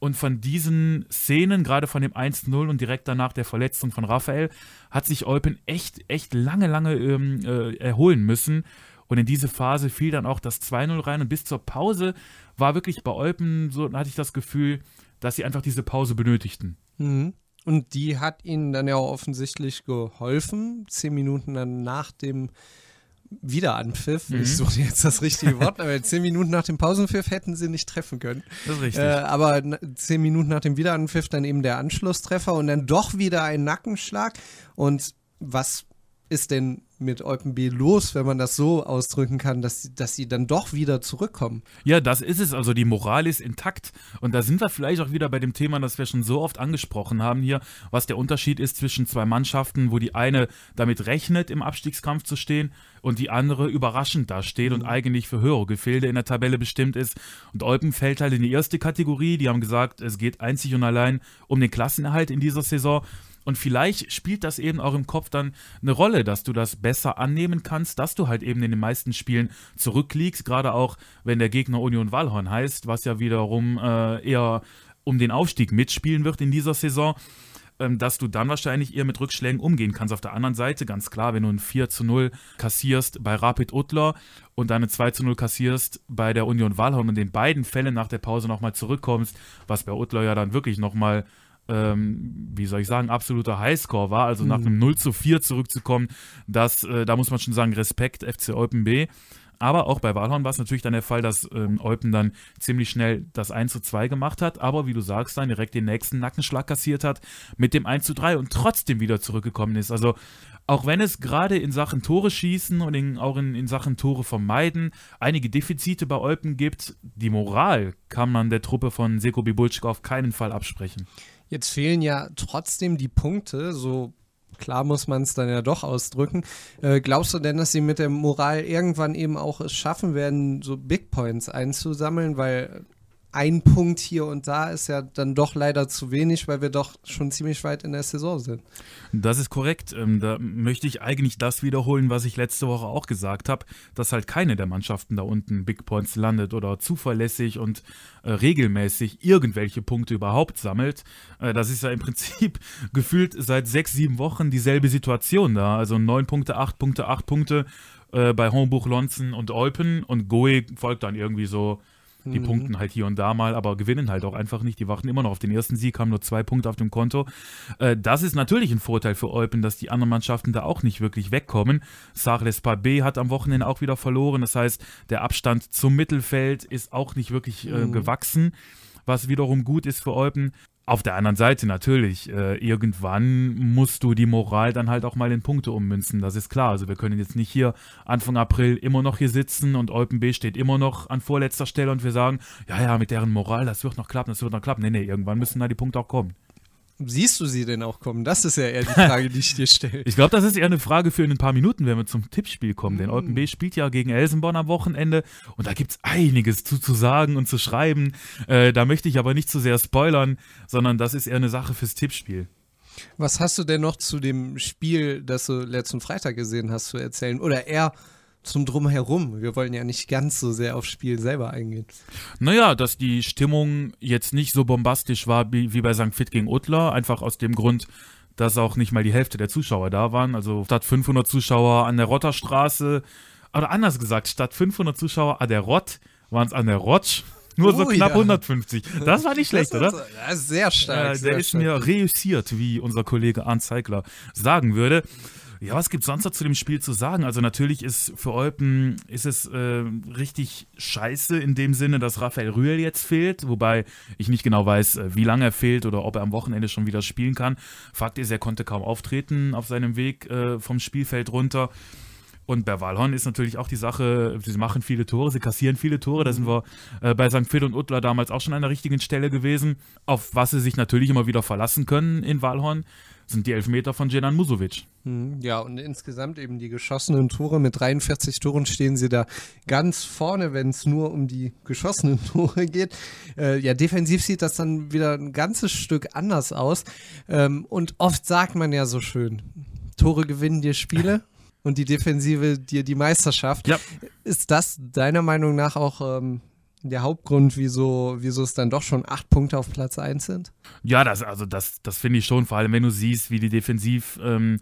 Und von diesen Szenen, gerade von dem 1-0 und direkt danach der Verletzung von Raphael, hat sich Eupen echt, echt lange, lange ähm, äh, erholen müssen. Und in diese Phase fiel dann auch das 2-0 rein. Und bis zur Pause war wirklich bei Eupen, so hatte ich das Gefühl, dass sie einfach diese Pause benötigten. Mhm. Und die hat ihnen dann ja offensichtlich geholfen. Zehn Minuten dann nach dem Wiederanpfiff, mhm. ich suche jetzt das richtige Wort, aber zehn Minuten nach dem Pausenpfiff hätten sie nicht treffen können. Das ist richtig. Äh, aber zehn Minuten nach dem Wiederanpfiff dann eben der Anschlusstreffer und dann doch wieder ein Nackenschlag. Und was ist denn mit Eupen B los, wenn man das so ausdrücken kann, dass, dass sie dann doch wieder zurückkommen. Ja, das ist es. Also die Moral ist intakt. Und da sind wir vielleicht auch wieder bei dem Thema, das wir schon so oft angesprochen haben hier, was der Unterschied ist zwischen zwei Mannschaften, wo die eine damit rechnet, im Abstiegskampf zu stehen und die andere überraschend dasteht mhm. und eigentlich für höhere Gefilde in der Tabelle bestimmt ist. Und Eupen fällt halt in die erste Kategorie. Die haben gesagt, es geht einzig und allein um den Klassenerhalt in dieser Saison. Und vielleicht spielt das eben auch im Kopf dann eine Rolle, dass du das besser annehmen kannst, dass du halt eben in den meisten Spielen zurückliegst, gerade auch wenn der Gegner Union Wallhorn heißt, was ja wiederum äh, eher um den Aufstieg mitspielen wird in dieser Saison ähm, dass du dann wahrscheinlich eher mit Rückschlägen umgehen kannst. Auf der anderen Seite, ganz klar, wenn du ein 4 zu 0 kassierst bei Rapid Utler und dann ein 2 zu 0 kassierst bei der Union Wallhorn und in beiden Fällen nach der Pause nochmal zurückkommst, was bei Utler ja dann wirklich nochmal ähm, wie soll ich sagen, absoluter Highscore war, also mhm. nach einem 0 zu 4 zurückzukommen, das, äh, da muss man schon sagen, Respekt FC Eupen B. Aber auch bei Walhorn war es natürlich dann der Fall, dass ähm, Eupen dann ziemlich schnell das 1 zu 2 gemacht hat, aber wie du sagst, dann direkt den nächsten Nackenschlag kassiert hat mit dem 1 zu 3 und trotzdem wieder zurückgekommen ist. Also auch wenn es gerade in Sachen Tore schießen und in, auch in, in, Sachen Tore vermeiden einige Defizite bei Olpen gibt, die Moral kann man der Truppe von Seko Bibulczyk auf keinen Fall absprechen. Jetzt fehlen ja trotzdem die Punkte, so klar muss man es dann ja doch ausdrücken. Äh, glaubst du denn, dass sie mit der Moral irgendwann eben auch es schaffen werden, so Big Points einzusammeln? Weil ein Punkt hier und da ist ja dann doch leider zu wenig, weil wir doch schon ziemlich weit in der Saison sind. Das ist korrekt. Ähm, da möchte ich eigentlich das wiederholen, was ich letzte Woche auch gesagt habe, dass halt keine der Mannschaften da unten Big Points landet oder zuverlässig und äh, regelmäßig irgendwelche Punkte überhaupt sammelt. Äh, das ist ja im Prinzip [laughs] gefühlt seit sechs, sieben Wochen dieselbe Situation da. Also neun Punkte, acht Punkte, acht Punkte äh, bei Homburg, Lonzen und Olpen und Goe folgt dann irgendwie so die mhm. punkten halt hier und da mal, aber gewinnen halt auch einfach nicht. Die warten immer noch auf den ersten Sieg, haben nur zwei Punkte auf dem Konto. Äh, das ist natürlich ein Vorteil für Eupen, dass die anderen Mannschaften da auch nicht wirklich wegkommen. Sarles Pabé hat am Wochenende auch wieder verloren. Das heißt, der Abstand zum Mittelfeld ist auch nicht wirklich äh, mhm. gewachsen was wiederum gut ist für Eupen auf der anderen Seite natürlich, äh, irgendwann musst du die Moral dann halt auch mal in Punkte ummünzen, das ist klar. Also wir können jetzt nicht hier Anfang April immer noch hier sitzen und Olpen B steht immer noch an vorletzter Stelle und wir sagen, ja, ja, mit deren Moral, das wird noch klappen, das wird noch klappen. Nee, nee, irgendwann müssen da die Punkte auch kommen siehst du sie denn auch kommen? Das ist ja eher die Frage, die ich dir stelle. Ich glaube, das ist eher eine Frage für in ein paar Minuten, wenn wir zum Tippspiel kommen. Mm. Denn Open B spielt ja gegen Elsenborn am Wochenende und da gibt es einiges zu, zu sagen und zu schreiben. Äh, da möchte ich aber nicht zu sehr spoilern, sondern das ist eher eine Sache fürs Tippspiel. Was hast du denn noch zu dem Spiel, das du letzten Freitag gesehen hast, zu erzählen? Oder eher zum Drumherum. Wir wollen ja nicht ganz so sehr aufs Spiel selber eingehen. Naja, dass die Stimmung jetzt nicht so bombastisch war wie, wie bei St. Fit gegen Utler, einfach aus dem Grund, dass auch nicht mal die Hälfte der Zuschauer da waren. Also statt 500 Zuschauer an der Rotterstraße, oder anders gesagt, statt 500 Zuschauer an der Rott waren es an der Rotsch. [laughs] Nur oh, so knapp ja. 150. Das war nicht schlecht, oder? das ist sehr stark. Äh, der sehr ist stark. mir reüssiert, wie unser Kollege Arndt Zeigler sagen würde. Ja, was gibt sonst noch zu dem Spiel zu sagen? Also natürlich ist für Olpen ist es äh, richtig scheiße in dem Sinne, dass Raphael Rühl jetzt fehlt, wobei ich nicht genau weiß, äh, wie lange er fehlt oder ob er am Wochenende schon wieder spielen kann. Fakt ist, er konnte kaum auftreten auf seinem Weg äh, vom Spielfeld runter. Und bei Walhorn ist natürlich auch die Sache, sie machen viele Tore, sie kassieren viele Tore. Da sind mhm. wir äh, bei St. Phil und Utla damals auch schon an der richtigen Stelle gewesen, auf was sie sich natürlich immer wieder verlassen können in Walhorn sind die Elfmeter von Jenan Musovic. Hm, ja, und insgesamt eben die geschossenen Tore. Mit 43 Toren stehen sie da ganz vorne, wenn es nur um die geschossenen [laughs] Tore geht. Äh, ja, defensiv sieht das dann wieder ein ganzes Stück anders aus. Ähm, und oft sagt man ja so schön, Tore gewinnen dir Spiele. [laughs] und die Defensive dir die Meisterschaft. Ja. Ist das deiner Meinung nach auch ähm, der Hauptgrund, wieso, wieso es dann doch schon acht Punkte auf Platz 1 sind? Ja, das, also das, das finde ich schon, vor allem wenn du siehst, wie die Defensivquoten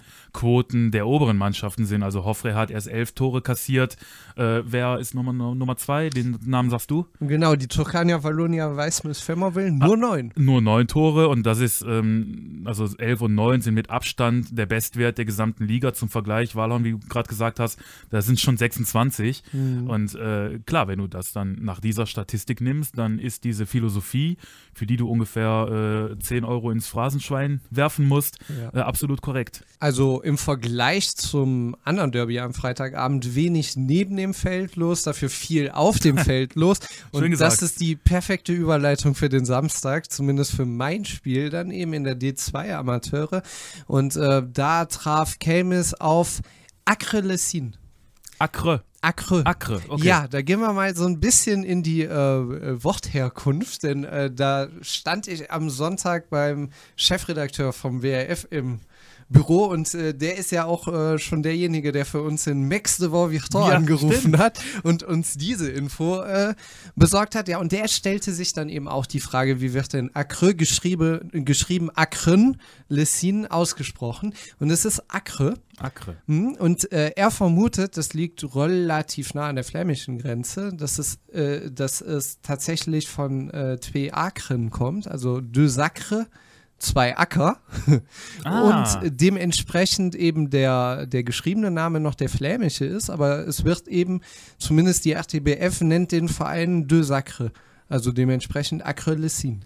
ähm, der oberen Mannschaften sind. Also Hoffre hat erst elf Tore kassiert. Äh, wer ist Nummer, Nummer zwei? Den Namen sagst du? Genau, die Turkania Wallonia Weißmiss Femmerville, ah, nur ah, neun. Nur neun Tore und das ist, ähm, also elf und neun sind mit Abstand der Bestwert der gesamten Liga zum Vergleich. Walhorn, wie du gerade gesagt hast, da sind schon 26. Mhm. Und äh, klar, wenn du das dann nach dieser Statistik nimmst, dann ist diese Philosophie, für die du ungefähr äh, 10 Euro ins Phrasenschwein werfen musst, ja. äh, absolut korrekt. Also im Vergleich zum anderen Derby am Freitagabend wenig neben dem Feld los, dafür viel auf dem [laughs] Feld los. Und das ist die perfekte Überleitung für den Samstag, zumindest für mein Spiel, dann eben in der D2 Amateure. Und äh, da traf Kelmis auf Acre Lessine. Acre. Acre. Acre, okay. Ja, da gehen wir mal so ein bisschen in die äh, äh Wortherkunft, denn äh, da stand ich am Sonntag beim Chefredakteur vom WRF im Büro und äh, der ist ja auch äh, schon derjenige, der für uns in Max de Victor ja, angerufen stimmt. hat und uns diese Info äh, besorgt hat. Ja, und der stellte sich dann eben auch die Frage, wie wird denn Acre geschriebe, geschrieben, Acren, Lessine ausgesprochen? Und es ist Acre. Acre. Hm, und äh, er vermutet, das liegt relativ nah an der flämischen Grenze, dass es, äh, dass es tatsächlich von äh, Twee Acren kommt, also De Sacre zwei Acker [laughs] ah. und dementsprechend eben der, der geschriebene Name noch der flämische ist, aber es wird eben, zumindest die RTBF nennt den Verein De Sacre, also dementsprechend Acre Lessin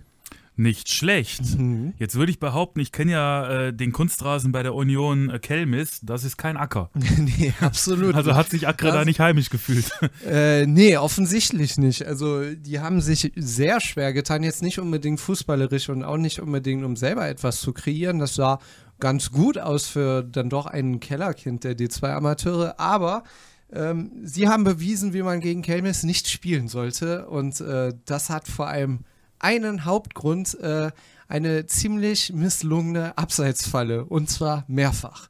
nicht schlecht. Mhm. Jetzt würde ich behaupten, ich kenne ja äh, den Kunstrasen bei der Union äh, Kelmis, das ist kein Acker. [laughs] nee, absolut. Also hat sich Acker da nicht heimisch gefühlt. [laughs] Äh, nee, offensichtlich nicht. Also die haben sich sehr schwer getan, jetzt nicht unbedingt fußballerisch und auch nicht unbedingt, um selber etwas zu kreieren. Das sah ganz gut aus für dann doch ein Kellerkind der D2-Amateure, aber ähm, sie haben bewiesen, wie man gegen Kelmis nicht spielen sollte und äh, das hat vor allem einen Hauptgrund äh, eine ziemlich misslungene Abseitsfalle und zwar mehrfach.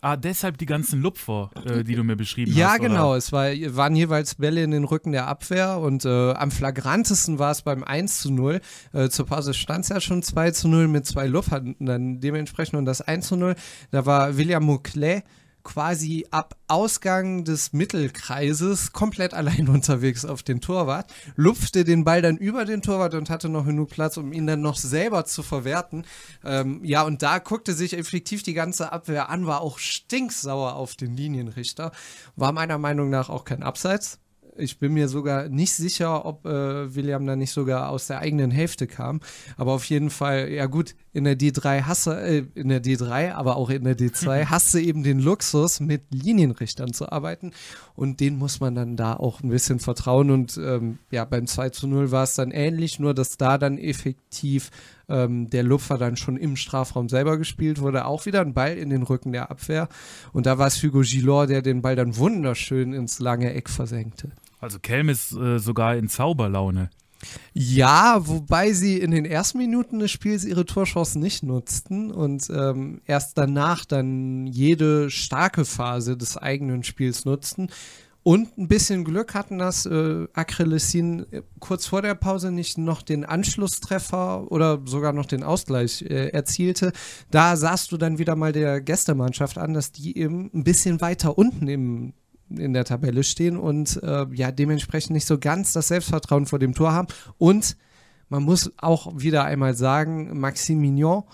Ah, deshalb die ganzen Lupfer, äh, die du mir beschrieben ja, hast. Ja, genau. Es war, waren jeweils Bälle in den Rücken der Abwehr und äh, am flagrantesten war es beim 1 zu 0. Äh, zur Pause stand es ja schon 2 zu 0 mit zwei Lupfern dann dementsprechend und das 1 zu 0. Da war William Mouclet quasi ab Ausgang des Mittelkreises komplett [laughs] allein unterwegs auf den Torwart, lupfte den Ball dann über den Torwart und hatte noch genug Platz, um ihn dann noch selber zu verwerten. Ähm, ja, und da guckte sich effektiv die ganze Abwehr an, war auch stinksauer auf den Linienrichter. War meiner Meinung nach auch kein Abseits, ich bin mir sogar nicht sicher, ob äh, William da nicht sogar aus der eigenen Hälfte kam. Aber auf jeden Fall, ja gut, in der D3 hasse, äh, in der D3, aber auch in der D2 [laughs] hasse eben den Luxus, mit Linienrichtern zu arbeiten. Und den muss man dann da auch ein bisschen vertrauen. Und ähm, ja, beim 2 zu 0 war es dann ähnlich, nur dass da dann effektiv ähm, der Lupfer dann schon im Strafraum selber gespielt wurde. Auch wieder ein Ball in den Rücken der Abwehr. Und da war es Hugo Gilor, der den Ball dann wunderschön ins lange Eck versenkte. Also Kelm ist äh, sogar in Zauberlaune. Ja, wobei sie in den ersten Minuten des Spiels ihre Torschancen nicht nutzten und ähm, erst danach dann jede starke Phase des eigenen Spiels nutzten. Und ein bisschen Glück hatten, dass äh, Akrelesin äh, kurz vor der Pause nicht noch den Anschlusstreffer oder sogar noch den Ausgleich äh, erzielte. Da sahst du dann wieder mal der Gästemannschaft an, dass die eben ein bisschen weiter unten im in der Tabelle stehen und äh, ja, dementsprechend nicht so ganz das Selbstvertrauen vor dem Tor haben. Und man muss auch wieder einmal sagen, Maxime Mignon,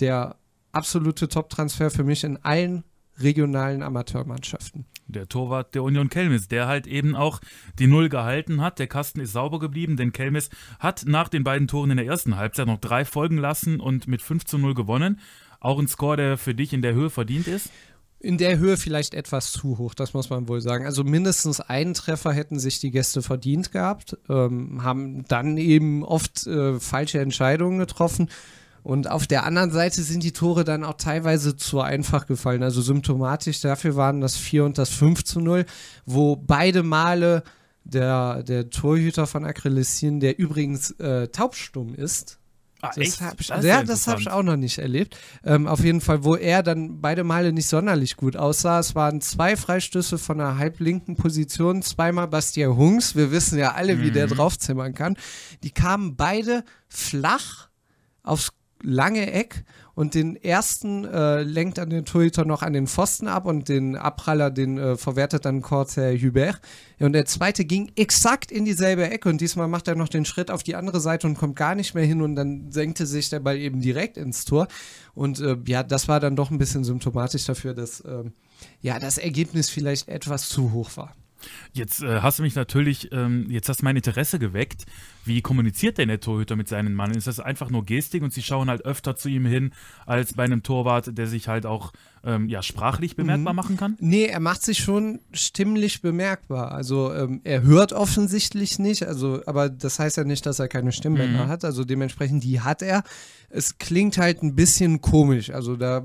der absolute Top-Transfer für mich in allen regionalen Amateurmannschaften. Der Torwart der Union Kelmis, der halt eben auch die Null gehalten hat. Der Kasten ist sauber geblieben, denn Kelmis hat nach den beiden Toren in der ersten Halbzeit noch drei folgen lassen und mit 5 zu 0 gewonnen. Auch ein Score, der für dich in der Höhe verdient ist? in der Höhe vielleicht etwas zu hoch, das muss man wohl sagen. Also mindestens einen Treffer hätten sich die Gäste verdient gehabt, ähm, haben dann eben oft äh, falsche Entscheidungen getroffen. Und auf der anderen Seite sind die Tore dann auch teilweise zu einfach gefallen. Also symptomatisch dafür waren das 4 und das 5 zu 0, wo beide Male der, der Torhüter von Akrilissin, der übrigens äh, taubstumm ist, Ah, das habe ich, das ja, hab ich ah, auch noch nicht erlebt. Ähm, auf jeden Fall, wo er dann beide Male nicht sonderlich gut aussah. Es waren zwei Freistöße von einer halblinken Position, zweimal Bastian Hungs. Wir wissen ja alle, mhm. wie der mhm. draufzimmern kann. Die kamen beide flach aufs lange Eck und den ersten äh, lenkt dann den Torhüter noch an den Pfosten ab und den Abpraller, den äh, verwertet dann Corsair Hubert. Und der zweite ging exakt in dieselbe Ecke und diesmal macht er noch den Schritt auf die andere Seite und kommt gar nicht mehr hin und dann senkte sich der Ball eben direkt ins Tor. Und äh, ja, das war dann doch ein bisschen symptomatisch dafür, dass ähm, ja, das Ergebnis vielleicht etwas zu hoch war. Jetzt äh, hast du mich natürlich, ähm, jetzt hast du mein Interesse geweckt. Wie kommuniziert denn der Torhüter mit seinen Mann? Ist das einfach nur Gestik und sie schauen halt öfter zu ihm hin als bei einem Torwart, der sich halt auch ähm, ja, sprachlich bemerkbar mhm. machen kann? Nee, er macht sich schon stimmlich bemerkbar. Also ähm, er hört offensichtlich nicht, also, aber das heißt ja nicht, dass er keine Stimmbänder mhm. hat. Also dementsprechend, die hat er. Es klingt halt ein bisschen komisch. Also da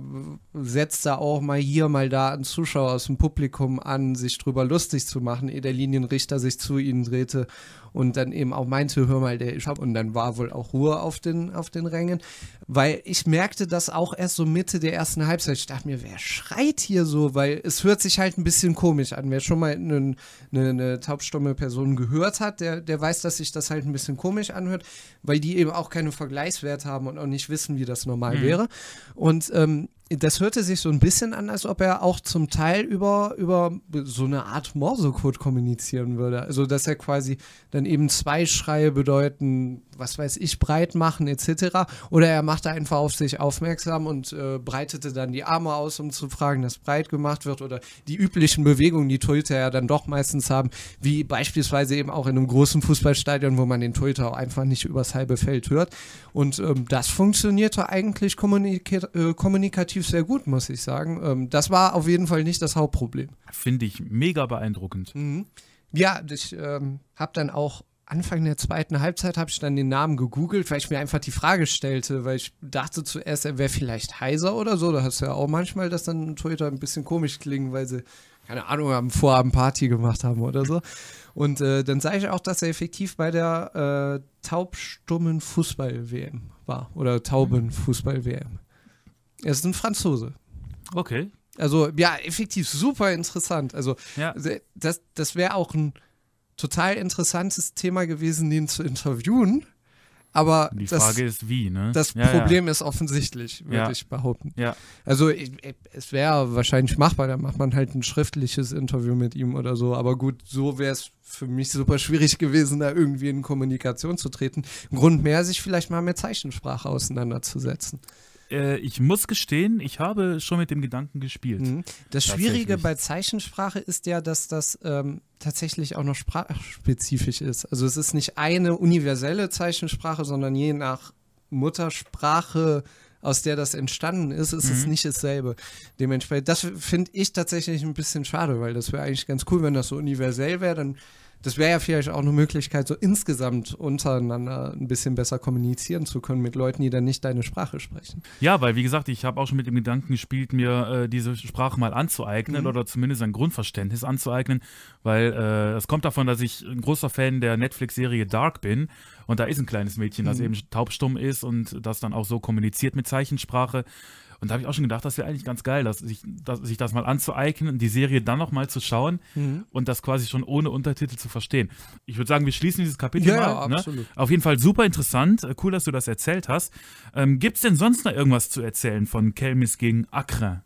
setzt er auch mal hier, mal da ein Zuschauer aus dem Publikum an, sich drüber lustig zu machen, ehe der Linienrichter sich zu ihnen drehte und dann eben auch meinte, hör mal, der ich hab, und dann war wohl auch Ruhe auf den, auf den Rängen, weil ich merkte das auch erst so Mitte der ersten Halbzeit. Ich dachte mir, wer schreit hier so, weil es hört sich halt ein bisschen komisch an. Wer schon mal eine, eine, eine taubstumme Person gehört hat, der, der weiß, dass sich das halt ein bisschen komisch anhört, weil die eben auch keine Vergleichswert haben und auch nicht wissen, wie das normal mhm. wäre. Und ähm, das hörte sich so ein bisschen an, als ob er auch zum Teil über, über so eine Art Morsecode kommunizieren würde. Also, dass er quasi dann eben zwei Schreie bedeuten was weiß ich, breit machen etc. Oder er machte einfach auf sich aufmerksam und äh, breitete dann die Arme aus, um zu fragen, dass breit gemacht wird oder die üblichen Bewegungen, die Torhüter ja dann doch meistens haben, wie beispielsweise eben auch in einem großen Fußballstadion, wo man den Torhüter einfach nicht übers halbe Feld hört. Und ähm, das funktionierte eigentlich kommunika äh, kommunikativ sehr gut, muss ich sagen. Ähm, das war auf jeden Fall nicht das Hauptproblem. Finde ich mega beeindruckend. Mhm. Ja, ich ähm, habe dann auch Anfang der zweiten Halbzeit habe ich dann den Namen gegoogelt, weil ich mir einfach die Frage stellte, weil ich dachte zuerst, er wäre vielleicht heiser oder so. Da hast du ja auch manchmal, dass dann Twitter ein bisschen komisch klingen, weil sie, keine Ahnung, am Vorabend Party gemacht haben oder so. Und äh, dann sah ich auch, dass er effektiv bei der äh, taubstummen Fußball-WM war oder tauben mhm. Fußball-WM. Er ist ein Franzose. Okay. Also, ja, effektiv super interessant. Also, ja. das, das wäre auch ein total interessantes Thema gewesen, ihn zu interviewen. Aber die Frage ist wie, ne? Das ja, Problem ja. ist offensichtlich, würde ja. ich behaupten. Ja. Also ich, ich, es wäre wahrscheinlich machbar, da macht man halt ein schriftliches Interview mit ihm oder so. Aber gut, so wäre es für mich super schwierig gewesen, da irgendwie in Kommunikation zu treten. Grund mehr, sich vielleicht mal mit Zeichensprache auseinanderzusetzen. Äh, ich muss gestehen, ich habe schon mit dem Gedanken gespielt. Mhm. Das Schwierige bei Zeichensprache ist ja, dass das ähm, tatsächlich auch noch sprachspezifisch ist. Also es ist nicht eine universelle Zeichensprache, sondern je nach Muttersprache aus der das entstanden ist, ist mhm. es nicht dasselbe. Dementsprechend, das finde ich tatsächlich ein bisschen schade, weil das wäre eigentlich ganz cool, wenn das so universell wäre, dann das wäre ja vielleicht auch eine Möglichkeit, so insgesamt untereinander ein bisschen besser kommunizieren zu können mit Leuten, die dann nicht deine Sprache sprechen. Ja, weil wie gesagt, ich habe auch schon mit dem Gedanken gespielt, mir äh, diese Sprache mal anzueignen mhm. oder zumindest ein Grundverständnis anzueignen, weil äh, es äh, kommt davon, dass ich ein großer Fan der Netflix-Serie Dark bin und da ist ein kleines Mädchen, das mhm. eben taubstumm ist und das dann auch so kommuniziert mit Zeichensprache. Und da habe ich auch schon gedacht, das wäre eigentlich ganz geil, dass sich, dass, sich das mal anzueignen, die Serie dann nochmal zu schauen mhm. und das quasi schon ohne Untertitel zu verstehen. Ich würde sagen, wir schließen dieses Kapitel ja, mal. Ja, ne? Auf jeden Fall super interessant. Äh, cool, dass du das erzählt hast. Ähm, Gibt es denn sonst noch irgendwas zu erzählen von Kelmis gegen Akra?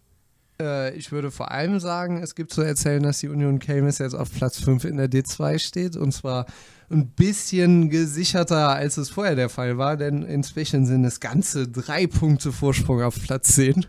Äh, ich würde vor allem sagen, es gibt zu erzählen, dass die Union Kelmis jetzt auf Platz 5 in der D2 steht und zwar ein bisschen gesicherter, als es vorher der Fall war, denn inzwischen sind es ganze drei Punkte Vorsprung auf Platz 10.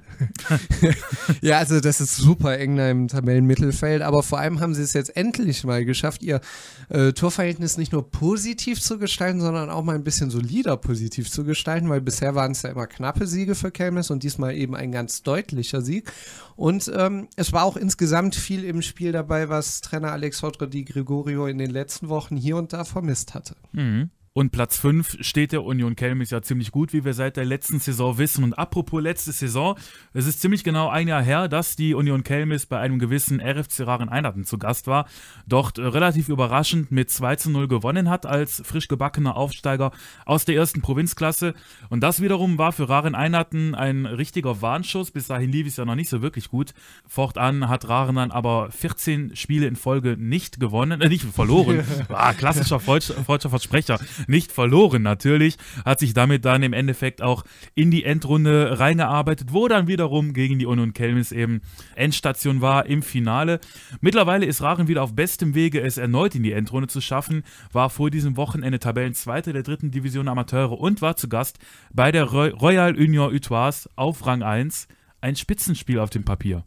[laughs] ja, also das ist super eng da im Tabellenmittelfeld, aber vor allem haben sie es jetzt endlich mal geschafft, ihr äh, Torverhältnis nicht nur positiv zu gestalten, sondern auch mal ein bisschen solider positiv zu gestalten, weil bisher waren es ja immer knappe Siege für Chemnitz und diesmal eben ein ganz deutlicher Sieg. Und ähm, es war auch insgesamt viel im Spiel dabei, was Trainer Alex Hodre Di Gregorio in den letzten Wochen hier und da vermisst hatte. Mhm. Und Platz 5 steht der Union Kelmis ja ziemlich gut, wie wir seit der letzten Saison wissen. Und apropos letzte Saison, es ist ziemlich genau ein Jahr her, dass die Union Kelmis bei einem gewissen RFC Raren Einheiten zu Gast war, dort äh, relativ überraschend mit 2 zu 0 gewonnen hat als frisch gebackener Aufsteiger aus der ersten Provinzklasse. Und das wiederum war für Raren Einheiten ein richtiger Warnschuss. Bis dahin lief es ja noch nicht so wirklich gut. Fortan hat Raren dann aber 14 Spiele in Folge nicht gewonnen, äh, nicht [laughs] verloren. Ah, klassischer falscher Versprecher nicht verloren natürlich, hat sich damit dann im Endeffekt auch in die Endrunde reingearbeitet, wo dann wiederum gegen die Union Kelmis eben Endstation war im Finale. Mittlerweile ist Raren wieder auf bestem Wege, es erneut in die Endrunde zu schaffen, war vor diesem Wochenende Tabellenzweite der dritten Division Amateure und war zu Gast bei der Royal Union Utoise auf Rang 1, ein Spitzenspiel auf dem Papier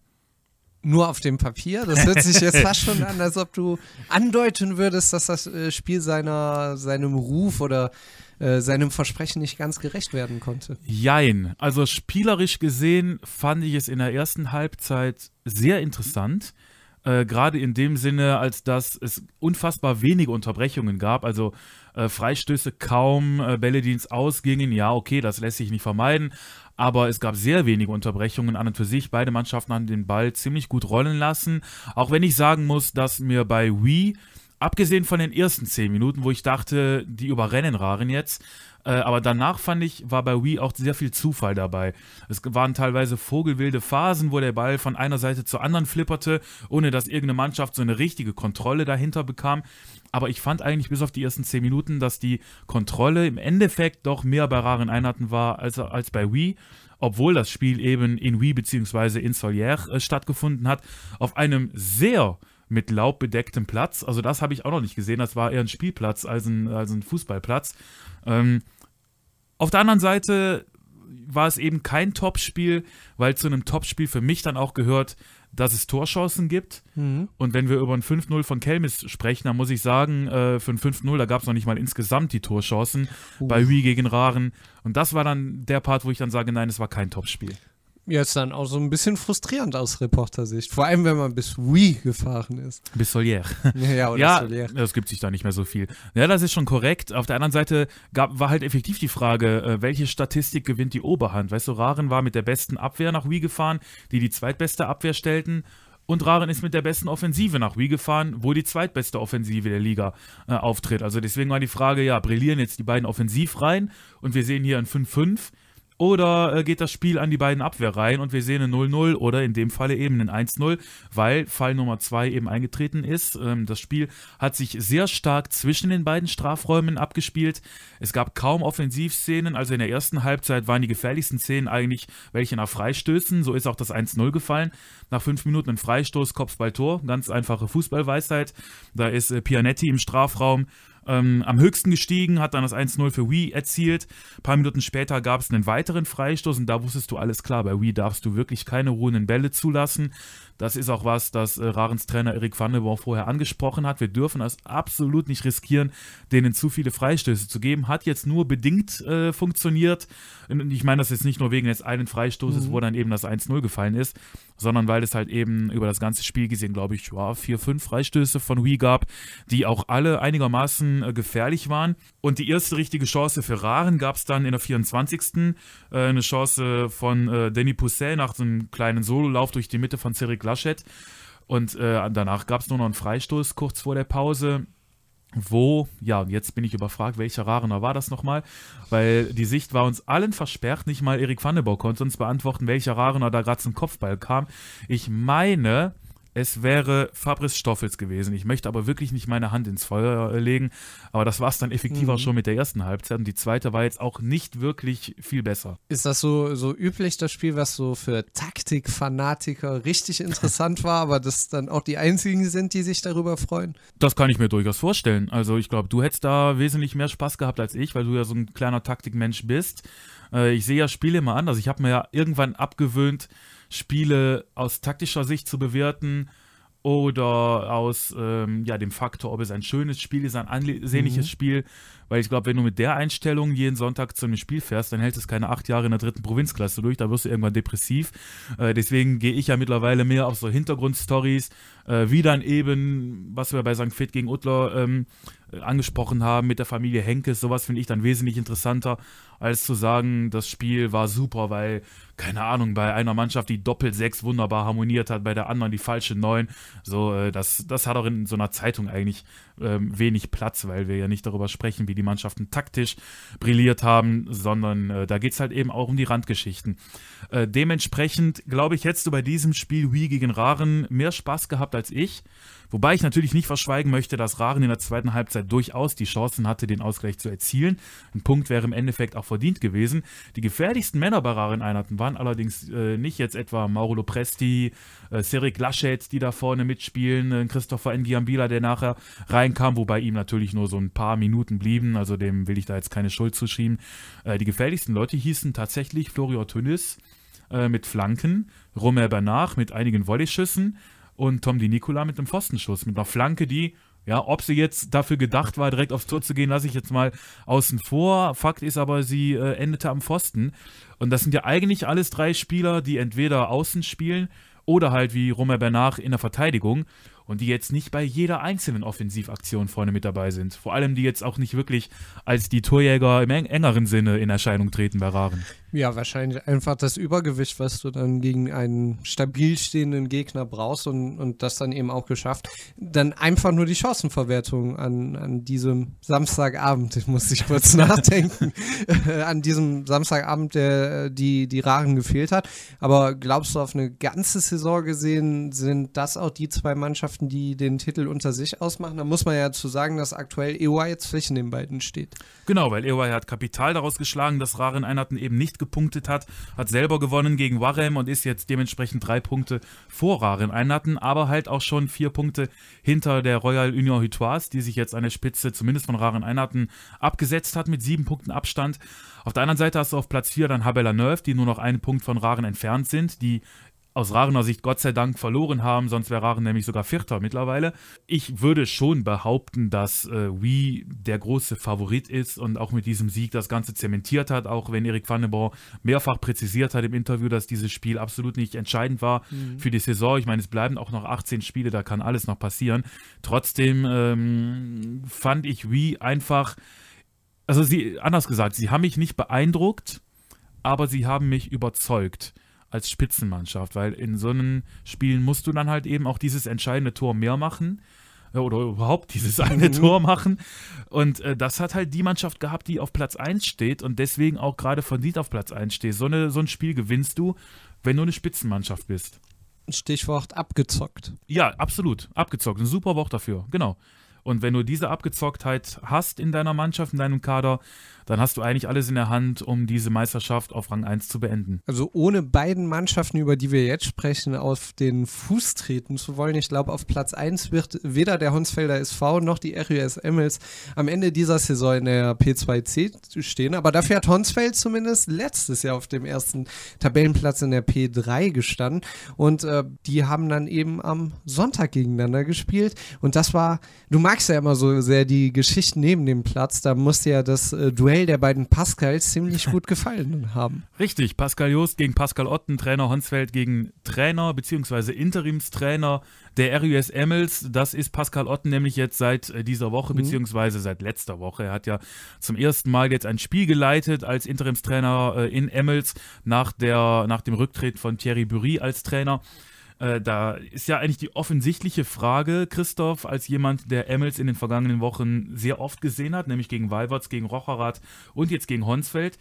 nur auf dem Papier. Das hört sich jetzt [laughs] fast schon an, als ob du andeuten würdest, dass das äh, Spiel seiner, seinem Ruf oder äh, seinem Versprechen nicht ganz gerecht werden konnte. Jein. Also spielerisch gesehen fand ich es in der ersten Halbzeit sehr interessant. Äh, gerade in dem Sinne, als dass es unfassbar wenige Unterbrechungen gab. Also äh, Freistöße kaum, äh, Bälle, die ins Ausgingen. Ja, okay, das lässt sich nicht vermeiden. Aber es gab sehr wenige Unterbrechungen an und für sich. Beide Mannschaften haben den Ball ziemlich gut rollen lassen. Auch wenn ich sagen muss, dass mir bei Wii Abgesehen von den ersten zehn Minuten, wo ich dachte, die überrennen Raren jetzt. Äh, aber danach fand ich, war bei Wii auch sehr viel Zufall dabei. Es waren teilweise vogelwilde Phasen, wo der Ball von einer Seite zur anderen flipperte, ohne dass irgendeine Mannschaft so eine richtige Kontrolle dahinter bekam. Aber ich fand eigentlich bis auf die ersten 10 Minuten, dass die Kontrolle im Endeffekt doch mehr bei Raren Einheiten war als, als bei Wii obwohl das Spiel eben in Wii bzw. in Solier äh, stattgefunden hat, auf einem sehr mit Laub bedecktem Platz. Also das habe ich auch noch nicht gesehen. Das war eher ein Spielplatz als ein, als ein Fußballplatz. Ähm, auf der anderen Seite war es eben kein Topspiel, weil zu einem Topspiel für mich dann auch gehört, dass es Torschancen gibt. Mhm. Und wenn wir über ein 5-0 von Kelmis sprechen, dann muss ich sagen, äh, für ein 5-0, da gab es noch nicht mal insgesamt die Torschancen uh. bei Hui gegen Raren. Und das war dann der Part, wo ich dann sage, nein, es war kein Topspiel jetzt dann auch so ein bisschen frustrierend aus Reportersicht. Vor allem, wenn man bis Wii gefahren ist. Bis Solier. Ja, ja, ja das gibt sich da nicht mehr so viel. Ja, das ist schon korrekt. Auf der anderen Seite gab, war halt effektiv die Frage, äh, welche Statistik gewinnt die Oberhand? Weißt du, Raren war mit der besten Abwehr nach Wii gefahren, die die zweitbeste Abwehr stellten. Und Raren ist mit der besten Offensive nach Wii gefahren, wo die zweitbeste Offensive der Liga äh, auftritt. Also deswegen war die Frage, ja, brillieren jetzt die beiden offensiv rein und wir sehen hier ein 5-5 oder äh, geht das Spiel an die beiden Abwehr rein und wir sehen ein 0-0 oder in dem Falle eben ein 1-0, weil Fall Nummer 2 eben eingetreten ist. Ähm, das Spiel hat sich sehr stark zwischen den beiden Strafräumen abgespielt. Es gab kaum Offensivszenen, also in der ersten Halbzeit waren die gefährlichsten Szenen eigentlich welche nach Freistößen. So ist auch das 1-0 gefallen. Nach fünf Minuten ein Freistoß, Kopfball-Tor, ganz einfache Fußballweisheit. Da ist äh, Pianetti im Strafraum ähm, am höchsten gestiegen, hat dann das 1-0 für Wii erzielt. Ein paar Minuten später gab es einen weiteren Freistoß und da wusstest du alles klar. Bei Wii darfst du wirklich keine ruhenden Bälle zulassen. Das ist auch was, das äh, Rarens Trainer Erik van der Boer vorher angesprochen hat. Wir dürfen das absolut nicht riskieren, denen zu viele Freistöße zu geben. Hat jetzt nur bedingt äh, funktioniert. Und ich meine das jetzt nicht nur wegen des einen Freistoßes, mhm. wo dann eben das 1-0 gefallen ist, sondern weil es halt eben über das ganze Spiel gesehen, glaube ich, ja, vier, fünf Freistöße von Wii gab, die auch alle einigermaßen Chancen äh, gefährlich waren. Und die erste richtige Chance für Raren gab es dann in der 24. Äh, eine Chance von äh, Danny Poussel nach so einem kleinen Sololauf durch die Mitte von Cyril Laschet. Und äh, danach gab es nur noch einen Freistoß kurz vor der Pause wo, ja, und jetzt bin ich überfragt, welcher Rarener war das nochmal, weil die Sicht war uns allen versperrt, nicht mal Erik Vandenbau konnte uns beantworten, welcher Rarener da gerade zum Kopfball kam. Ich meine, es wäre Fabrice Stoffels gewesen. Ich möchte aber wirklich nicht meine Hand ins Feuer äh, legen. Aber das war es dann effektiver mhm. schon mit der ersten Halbzeit. Und die zweite war jetzt auch nicht wirklich viel besser. Ist das so, so üblich, das Spiel, was so für Taktikfanatiker richtig interessant war, aber das dann auch die einzigen sind, die sich darüber freuen? Das kann ich mir durchaus vorstellen. Also ich glaube, du hättest da wesentlich mehr Spaß gehabt als ich, weil du ja so ein kleiner Taktikmensch bist. Äh, ich sehe ja Spiele immer anders. Ich habe mir ja irgendwann abgewöhnt, Spiele aus taktischer Sicht zu bewerten oder aus ähm, ja, dem Faktor, ob es ein schönes Spiel ist, ein ansehnliches mhm. Spiel weil ich glaube, wenn du mit der Einstellung jeden Sonntag zu einem Spiel fährst, dann hält es keine acht Jahre in der dritten Provinzklasse durch, da wirst du irgendwann depressiv. Äh, deswegen gehe ich ja mittlerweile mehr auf so Hintergrundstories, äh, wie dann eben, was wir bei St. Fit gegen Utler ähm, angesprochen haben mit der Familie Henkes, sowas finde ich dann wesentlich interessanter, als zu sagen, das Spiel war super, weil, keine Ahnung, bei einer Mannschaft die doppelt sechs wunderbar harmoniert hat, bei der anderen die falsche neun. So, äh, das, das hat auch in so einer Zeitung eigentlich ähm, wenig Platz, weil wir ja nicht darüber sprechen, wie die die Mannschaften taktisch brilliert haben, sondern äh, da geht es halt eben auch um die Randgeschichten. Äh, dementsprechend, glaube ich, hättest du bei diesem Spiel Wii gegen Raren mehr Spaß gehabt als ich. Wobei ich natürlich nicht verschweigen möchte, dass Raren in der zweiten Halbzeit durchaus die Chancen hatte, den Ausgleich zu erzielen. Ein Punkt wäre im Endeffekt auch verdient gewesen. Die gefährlichsten Männer bei Raren-Einheiten waren allerdings äh, nicht jetzt etwa Mauro Lopresti, äh, Serik Laschet, die da vorne mitspielen, äh, Christopher Ngiambila, der nachher reinkam, wobei ihm natürlich nur so ein paar Minuten blieben gewesen, also dem will ich da jetzt keine Schuld zuschieben. Äh, die gefährlichsten Leute hießen tatsächlich Florio Tönnis äh, mit Flanken, Romer Bernach mit einigen Volleyschüssen und Tom Di Nicola mit einem Pfostenschuss, mit einer Flanke, die ja, ob sie jetzt dafür gedacht war, direkt aufs Tor zu gehen, lasse ich jetzt mal außen vor. Fakt ist aber, sie äh, endete am Pfosten. Und das sind ja eigentlich alles drei Spieler, die entweder außen spielen oder halt wie Romer Bernach in der Verteidigung und die jetzt nicht bei jeder einzelnen Offensivaktion vorne mit dabei sind. Vor allem die jetzt auch nicht wirklich als die Torjäger im engeren Sinne in Erscheinung treten bei Raren. Ja, wahrscheinlich einfach das Übergewicht, was du dann gegen einen stabil stehenden Gegner brauchst und, und das dann eben auch geschafft. Dann einfach nur die Chancenverwertung an, an diesem Samstagabend, ich muss ich kurz [laughs] nachdenken, äh, an diesem Samstagabend, der die, die Raren gefehlt hat. Aber glaubst du, auf eine ganze Saison gesehen sind das auch die zwei Mannschaften, die den Titel unter sich ausmachen? Da muss man ja zu sagen, dass aktuell EY jetzt zwischen den beiden steht. Genau, weil EY hat Kapital daraus geschlagen, dass Raren Einheiten eben nicht gepunktet hat, hat selber gewonnen gegen Warem und ist jetzt dementsprechend drei Punkte vor Raren Einhatten, aber halt auch schon vier Punkte hinter der Royal Union Hutois, die sich jetzt an der Spitze zumindest von Raren Einhatten abgesetzt hat mit sieben Punkten Abstand. Auf der anderen Seite hast du auf Platz 4 dann Habella Nerf, die nur noch einen Punkt von Raren entfernt sind, die aus Rarener Sicht Gott sei Dank verloren haben, sonst wäre Raren nämlich sogar Vierter mittlerweile. Ich würde schon behaupten, dass äh, Wii der große Favorit ist und auch mit diesem Sieg das Ganze zementiert hat, auch wenn Erik Vandenborn mehrfach präzisiert hat im Interview, dass dieses Spiel absolut nicht entscheidend war mhm. für die Saison. Ich meine, es bleiben auch noch 18 Spiele, da kann alles noch passieren. Trotzdem ähm, fand ich Wii einfach, also sie, anders gesagt, sie haben mich nicht beeindruckt, aber sie haben mich überzeugt als Spitzenmannschaft, weil in so einem Spielen musst du dann halt eben auch dieses entscheidende Tor mehr machen äh, oder überhaupt dieses [laughs] eine mhm. Tor machen. Und äh, das hat halt die Mannschaft gehabt, die auf Platz 1 steht und deswegen auch gerade von Lied auf Platz 1 steht. So, eine, so ein Spiel gewinnst du, wenn du eine Spitzenmannschaft bist. Stichwort abgezockt. Ja, absolut. Abgezockt. Ein super Wort dafür. Genau. Und wenn du diese Abgezocktheit hast in deiner Mannschaft, in deinem Kader, dann hast du eigentlich alles in der Hand, um diese Meisterschaft auf Rang 1 zu beenden. Also ohne beiden Mannschaften, über die wir jetzt sprechen, auf den Fuß treten zu wollen, ich glaube, auf Platz 1 wird weder der Honsfelder SV noch die RUS Emmels am Ende dieser Saison in der P2C stehen. Aber dafür hat Honsfeld zumindest letztes Jahr auf dem ersten Tabellenplatz in der P3 gestanden. Und äh, die haben dann eben am Sonntag gegeneinander gespielt. Und das war, du magst ja immer so sehr die Geschichten neben dem Platz. Da musste ja das äh, Duell Duell der beiden Pascals ziemlich gut gefallen [laughs] haben. Richtig, Pascal Joost gegen Pascal Otten, Trainer Honsfeld gegen Trainer bzw. Interimstrainer der RUS Emmels. Das ist Pascal Otten nämlich jetzt seit äh, dieser Woche mhm. bzw. seit letzter Woche. Er hat ja zum ersten Mal jetzt ein Spiel geleitet als Interimstrainer äh, in Emmels nach, der, nach dem Rücktritt von Thierry Bury als Trainer. Äh, da ist ja eigentlich die offensichtliche Frage, Christoph, als jemand, der Emmels in den vergangenen Wochen sehr oft gesehen hat, nämlich gegen Walberts, gegen Rocherath und jetzt gegen Honsfeld,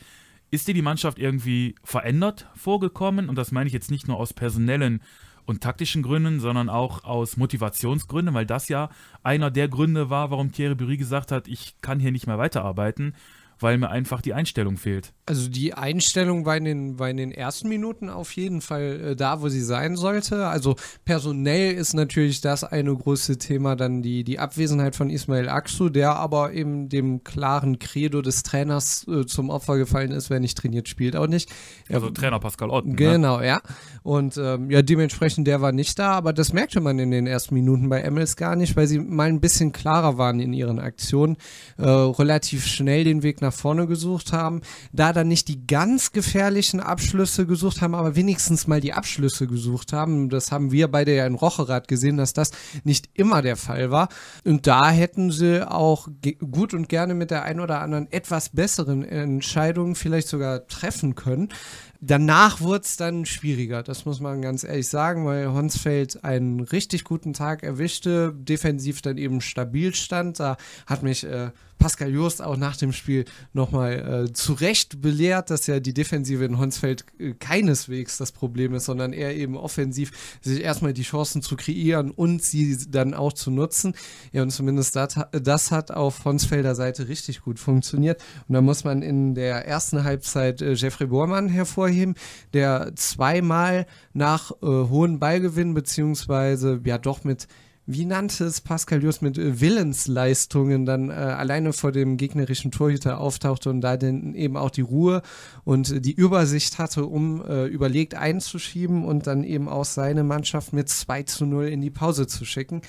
ist dir die Mannschaft irgendwie verändert vorgekommen? Und das meine ich jetzt nicht nur aus personellen und taktischen Gründen, sondern auch aus Motivationsgründen, weil das ja einer der Gründe war, warum Thierry Bury gesagt hat, ich kann hier nicht mehr weiterarbeiten weil mir einfach die Einstellung fehlt. Also die Einstellung war in den, war in den ersten Minuten auf jeden Fall äh, da, wo sie sein sollte. Also personell ist natürlich das eine große Thema, dann die, die Abwesenheit von Ismail Aksu, der aber eben dem klaren Credo des Trainers äh, zum Opfer gefallen ist, wer nicht trainiert, spielt auch nicht. Also ähm, Trainer Pascal Otten. Ne? Genau, ne? ja. Und ähm, ja, dementsprechend, der war nicht da, aber das merkte man in den ersten Minuten bei Emels gar nicht, weil sie mal ein bisschen klarer waren in ihren Aktionen, äh, relativ schnell den Weg nach nach vorne gesucht haben, da dann nicht die ganz gefährlichen Abschlüsse gesucht haben, aber wenigstens mal die Abschlüsse gesucht haben. Das haben wir beide ja in Rocherath gesehen, dass das nicht immer der Fall war. Und da hätten sie auch gut und gerne mit der einen oder anderen etwas besseren Entscheidung vielleicht sogar treffen können. Danach wurde es dann schwieriger, das muss man ganz ehrlich sagen, weil Honsfeld einen richtig guten Tag erwischte, defensiv dann eben stabil stand. Da hat mich äh, Pascal Joost auch nach dem Spiel nochmal äh, zu Recht belehrt, dass ja die Defensive in Honsfeld äh, keineswegs das Problem ist, sondern eher eben offensiv sich erstmal die Chancen zu kreieren und sie dann auch zu nutzen. Ja, und zumindest das, das hat auf Honsfelder Seite richtig gut funktioniert. Und da muss man in der ersten Halbzeit äh, Jeffrey Bormann hervorheben hervorheben, der zweimal nach äh, hohen Ballgewinn, beziehungsweise ja doch mit wie nannte es Pascal Jus mit äh, Willensleistungen dann äh, alleine vor dem gegnerischen Torhüter auftauchte und da dann eben auch die Ruhe und die Übersicht hatte, um äh, überlegt einzuschieben und dann eben auch seine Mannschaft mit 2 zu 0 in die Pause zu schicken.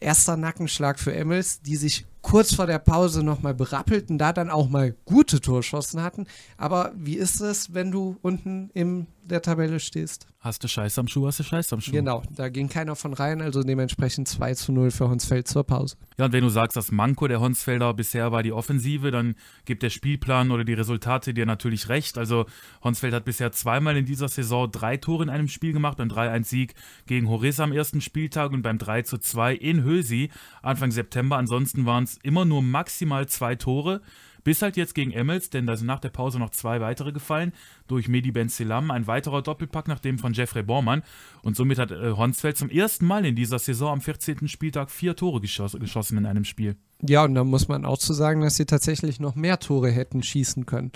Erster Nackenschlag für Emmels, die sich kurz vor der Pause nochmal berappelten, da dann auch mal gute Torschossen hatten. Aber wie ist es, wenn du unten in der Tabelle stehst? Hast du Scheiß am Schuh, hast du Scheiß am Schuh. Genau, da ging keiner von rein, also dementsprechend 2 zu 0 für Honsfeld zur Pause. Ja, und wenn du sagst, das Manko der Honsfelder bisher war die Offensive, dann gibt der Spielplan oder die Resultate dir natürlich recht. Also Honsfeld hat bisher zweimal in dieser Saison drei Tore in einem Spiel gemacht, beim 3-1-Sieg gegen Horis am ersten Spieltag und beim 3 zu 2 in Hösi Anfang September. Ansonsten waren es Immer nur maximal zwei Tore. Bis halt jetzt gegen Emmels, denn da sind nach der Pause noch zwei weitere gefallen durch Medi Ben Selam, ein weiterer Doppelpack nach dem von Jeffrey Bormann. Und somit hat äh, Honsfeld zum ersten Mal in dieser Saison am 14. Spieltag vier Tore geschoss, geschossen in einem Spiel. Ja, und da muss man auch zu sagen, dass sie tatsächlich noch mehr Tore hätten schießen können.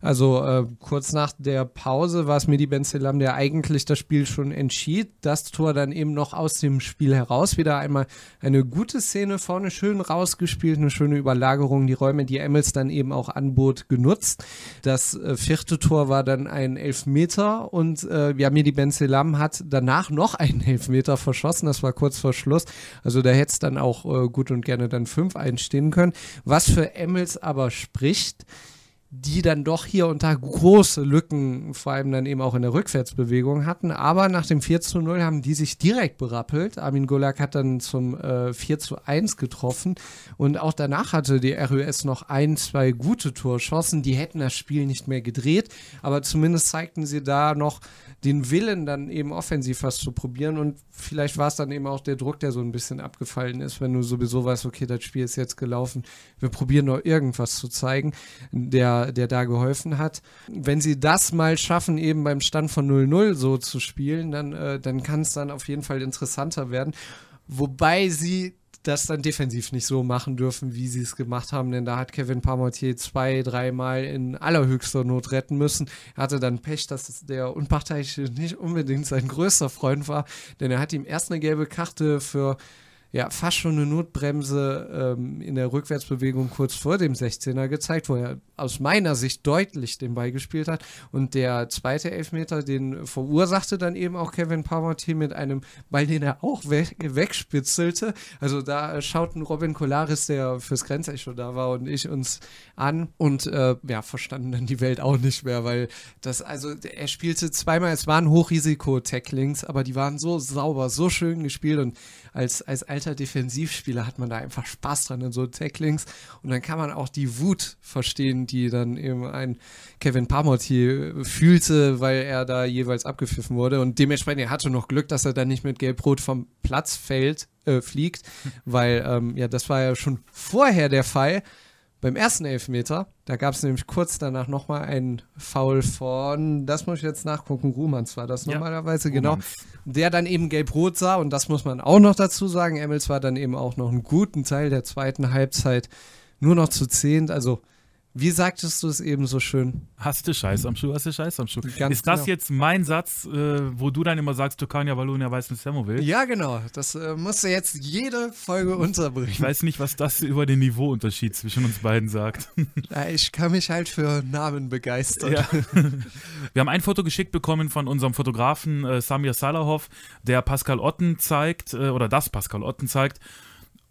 Also äh, kurz nach der Pause war es Medi Ben Selam, der eigentlich das Spiel schon entschied. Das Tor dann eben noch aus dem Spiel heraus. Wieder einmal eine gute Szene vorne, schön rausgespielt, eine schöne Überlagerung, die Räume, die Emmels dann eben auch anbot, genutzt. Das äh, vierte Tor war dann dann einen Elfmeter und äh, Yamiri Ben hat danach noch einen Elfmeter verschossen. Das war kurz vor Schluss. Also da hätte es dann auch äh, gut und gerne dann fünf einstehen können. Was für Emmels aber spricht, die dann doch hier und da große Lücken, vor allem dann eben auch in der Rückwärtsbewegung hatten. Aber nach dem 4 zu 0 haben die sich direkt berappelt. Armin Gulag hat dann zum äh, 4 zu 1 getroffen. Und auch danach hatte die RUS noch ein, zwei gute Torschossen. Die hätten das Spiel nicht mehr gedreht. Aber zumindest zeigten sie da noch den Willen dann eben offensiv was zu probieren und vielleicht war es dann eben auch der Druck, der so ein bisschen abgefallen ist, wenn du sowieso weißt, okay, das Spiel ist jetzt gelaufen, wir probieren noch irgendwas zu zeigen, der, der da geholfen hat. Wenn sie das mal schaffen, eben beim Stand von 0-0 so zu spielen, dann, äh, dann kann es dann auf jeden Fall interessanter werden. Wobei sie das dann defensiv nicht so machen dürfen, wie sie es gemacht haben, denn da hat Kevin Parmentier zwei, dreimal in allerhöchster Not retten müssen. Er hatte dann Pech, dass der Unparteiische nicht unbedingt sein größter Freund war, denn er hat ihm erst eine gelbe Karte für ja fast schon eine Notbremse ähm, in der Rückwärtsbewegung kurz vor dem 16er gezeigt, wo er aus meiner Sicht deutlich den Ball gespielt hat. Und der zweite Elfmeter, den verursachte dann eben auch Kevin Parmentier mit einem Ball, den er auch we wegspitzelte. Also da schauten Robin Kolaris, der fürs Grenzecho da war, und ich uns an und äh, ja, verstanden dann die Welt auch nicht mehr, weil das, also er spielte zweimal, es waren Hochrisiko-Tacklings, aber die waren so sauber, so schön gespielt und als, als alter Defensivspieler hat man da einfach Spaß dran in so Tacklings. Und dann kann man auch die Wut verstehen, die dann eben ein Kevin Parmortier fühlte, weil er da jeweils abgepfiffen wurde. Und dementsprechend, er hatte noch Glück, dass er dann nicht mit Gelb-Rot vom Platz fällt, äh, fliegt, [laughs] weil ähm, ja, das war ja schon vorher der Fall, beim ersten Elfmeter, da gab es nämlich kurz danach nochmal einen Foul von, das muss ich jetzt nachgucken, Ruhmanns war das ja. normalerweise, genau, der dann eben gelb-rot sah und das muss man auch noch dazu sagen, Emmels war dann eben auch noch einen guten Teil der zweiten Halbzeit nur noch zu zehnt, also wie sagtest du es eben so schön? Hast du Scheiß am Schuh, hast du Scheiß am Schuh. Ganz ist das genau. jetzt mein Satz, äh, wo du dann immer sagst, du Türkania, Wallonia, weiß nicht, will? Ja, genau. Das äh, musst du jetzt jede Folge unterbringen. Ich weiß nicht, was das über den Niveauunterschied zwischen uns beiden sagt. [laughs] Ja, ich kann mich halt für Namen begeistern. Ja. [laughs] Wir haben ein Foto geschickt bekommen von unserem Fotografen äh, Samir Salahov, der Pascal Otten zeigt, äh, oder das Pascal Otten zeigt,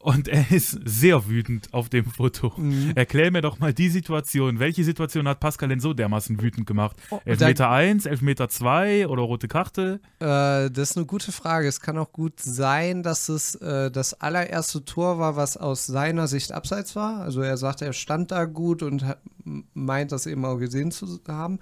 und er ist sehr wütend auf dem Foto. Mhm. Erklär mir doch mal die Situation. Welche Situation hat Pascal denn so dermaßen wütend gemacht? Oh, Elfmeter 1, Elfmeter 2 oder rote Karte? Äh, das ist eine gute Frage. Es kann auch gut sein, dass es äh, das allererste Tor war, was aus seiner Sicht abseits war. Also er sagt, er stand da gut und meint das eben auch gesehen zu haben.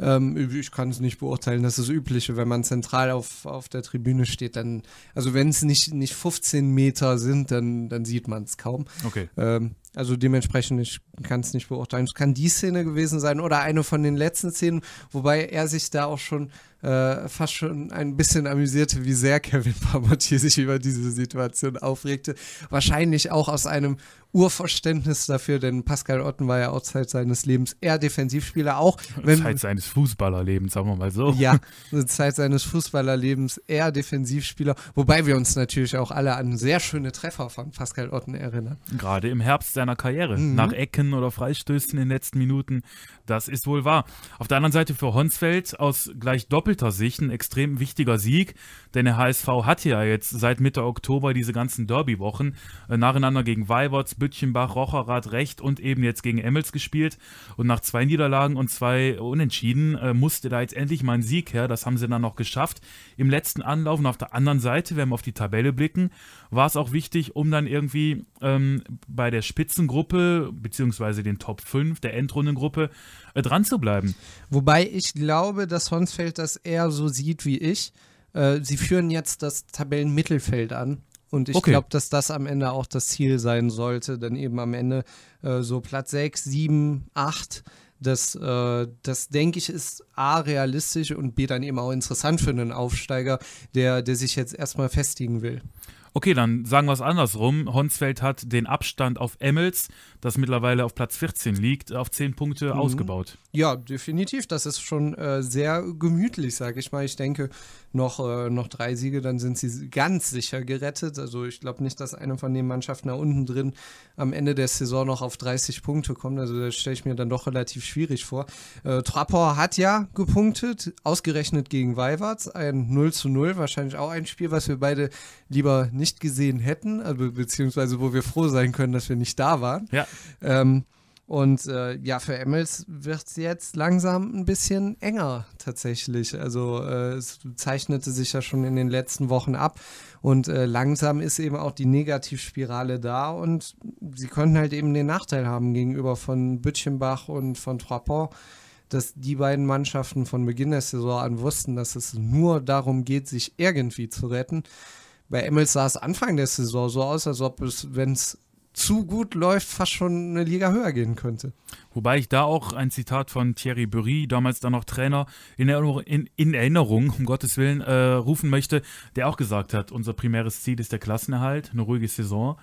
Ähm, ich kann es nicht beurteilen, das ist das Übliche, wenn man zentral auf, auf der Tribüne steht, dann, also wenn es nicht, nicht 15 Meter sind, dann, dann sieht man es kaum. Okay. Ähm, also dementsprechend, ich kann es nicht beurteilen. Es kann die Szene gewesen sein oder eine von den letzten Szenen, wobei er sich da auch schon äh, fast schon ein bisschen amüsierte, wie sehr [laughs] Kevin Pamottier sich über diese Situation aufregte. Wahrscheinlich auch aus einem Urverständnis dafür, denn Pascal Otten war ja auch Zeit seines Lebens eher Defensivspieler, auch wenn, Zeit seines Fußballerlebens, sagen wir mal so. Ja, [laughs] Zeit seines Fußballerlebens eher Defensivspieler, wobei wir uns natürlich auch alle an sehr schöne Treffer von Pascal Otten erinnern. Gerade im Herbst seiner Karriere, mhm. nach Ecken oder Freistößen in den letzten Minuten, das ist wohl wahr. Auf der anderen Seite für Honsfeld aus gleich doppelter Sicht ein extrem wichtiger Sieg, denn der HSV hatte ja jetzt seit Mitte Oktober diese ganzen Derby-Wochen äh, nacheinander gegen Weiberts, Bütchenbach, Rocherrad, Recht und eben jetzt gegen Emmels gespielt. Und nach zwei Niederlagen und zwei Unentschieden äh, musste da jetzt endlich mal ein Sieg her. Das haben sie dann noch geschafft. Im letzten Anlauf und auf der anderen Seite, wenn wir auf die Tabelle blicken, war es auch wichtig, um dann irgendwie ähm, bei der Spitzengruppe, beziehungsweise den Top 5 der Endrundengruppe, äh, dran zu bleiben. Wobei ich glaube, dass Honsfeld das eher so sieht wie ich. Äh, sie führen jetzt das Tabellenmittelfeld an und ich okay. glaube, dass das am Ende auch das Ziel sein sollte, dann eben am Ende äh, so Platz 6, 7, 8. Das, äh, das denke ich, ist A, realistisch und B, dann eben auch interessant für einen Aufsteiger, der, der sich jetzt erstmal festigen will. Okay, dann sagen wir es andersrum. Honsfeld hat den Abstand auf Emmels, das mittlerweile auf Platz 14 liegt, auf 10 Punkte mhm. ausgebaut. Ja, definitiv. Das ist schon äh, sehr gemütlich, sage ich mal. Ich denke, noch, äh, noch drei Siege, dann sind sie ganz sicher gerettet. Also ich glaube nicht, dass eine von den Mannschaften da unten drin am Ende der Saison noch auf 30 Punkte kommt. Also das stelle ich mir dann doch relativ schwierig vor. Äh, Trappor hat ja gepunktet, ausgerechnet gegen Weiwarts, ein 0 zu 0, wahrscheinlich auch ein Spiel, was wir beide lieber nicht nicht gesehen hätten, also beziehungsweise wo wir froh sein können, dass wir nicht da waren. Ja. Ähm, und äh, ja, für Emmels wird es jetzt langsam ein bisschen enger tatsächlich. Also äh, es zeichnete sich ja schon in den letzten Wochen ab und äh, langsam ist eben auch die Negativspirale da und sie konnten halt eben den Nachteil haben gegenüber von Büttchenbach und von Trappon, dass die beiden Mannschaften von Beginn der Saison an wussten, dass es nur darum geht, sich irgendwie zu retten bei Emmels sah es Anfang der Saison so aus, als ob es, wenn es zu gut läuft, fast schon eine Liga höher gehen könnte. Wobei ich da auch ein Zitat von Thierry Bury, damals dann noch Trainer, in Erinnerung, in, in Erinnerung um Gottes Willen, äh, rufen möchte, der auch gesagt hat, unser primäres Ziel ist der Klassenerhalt, eine ruhige Saison.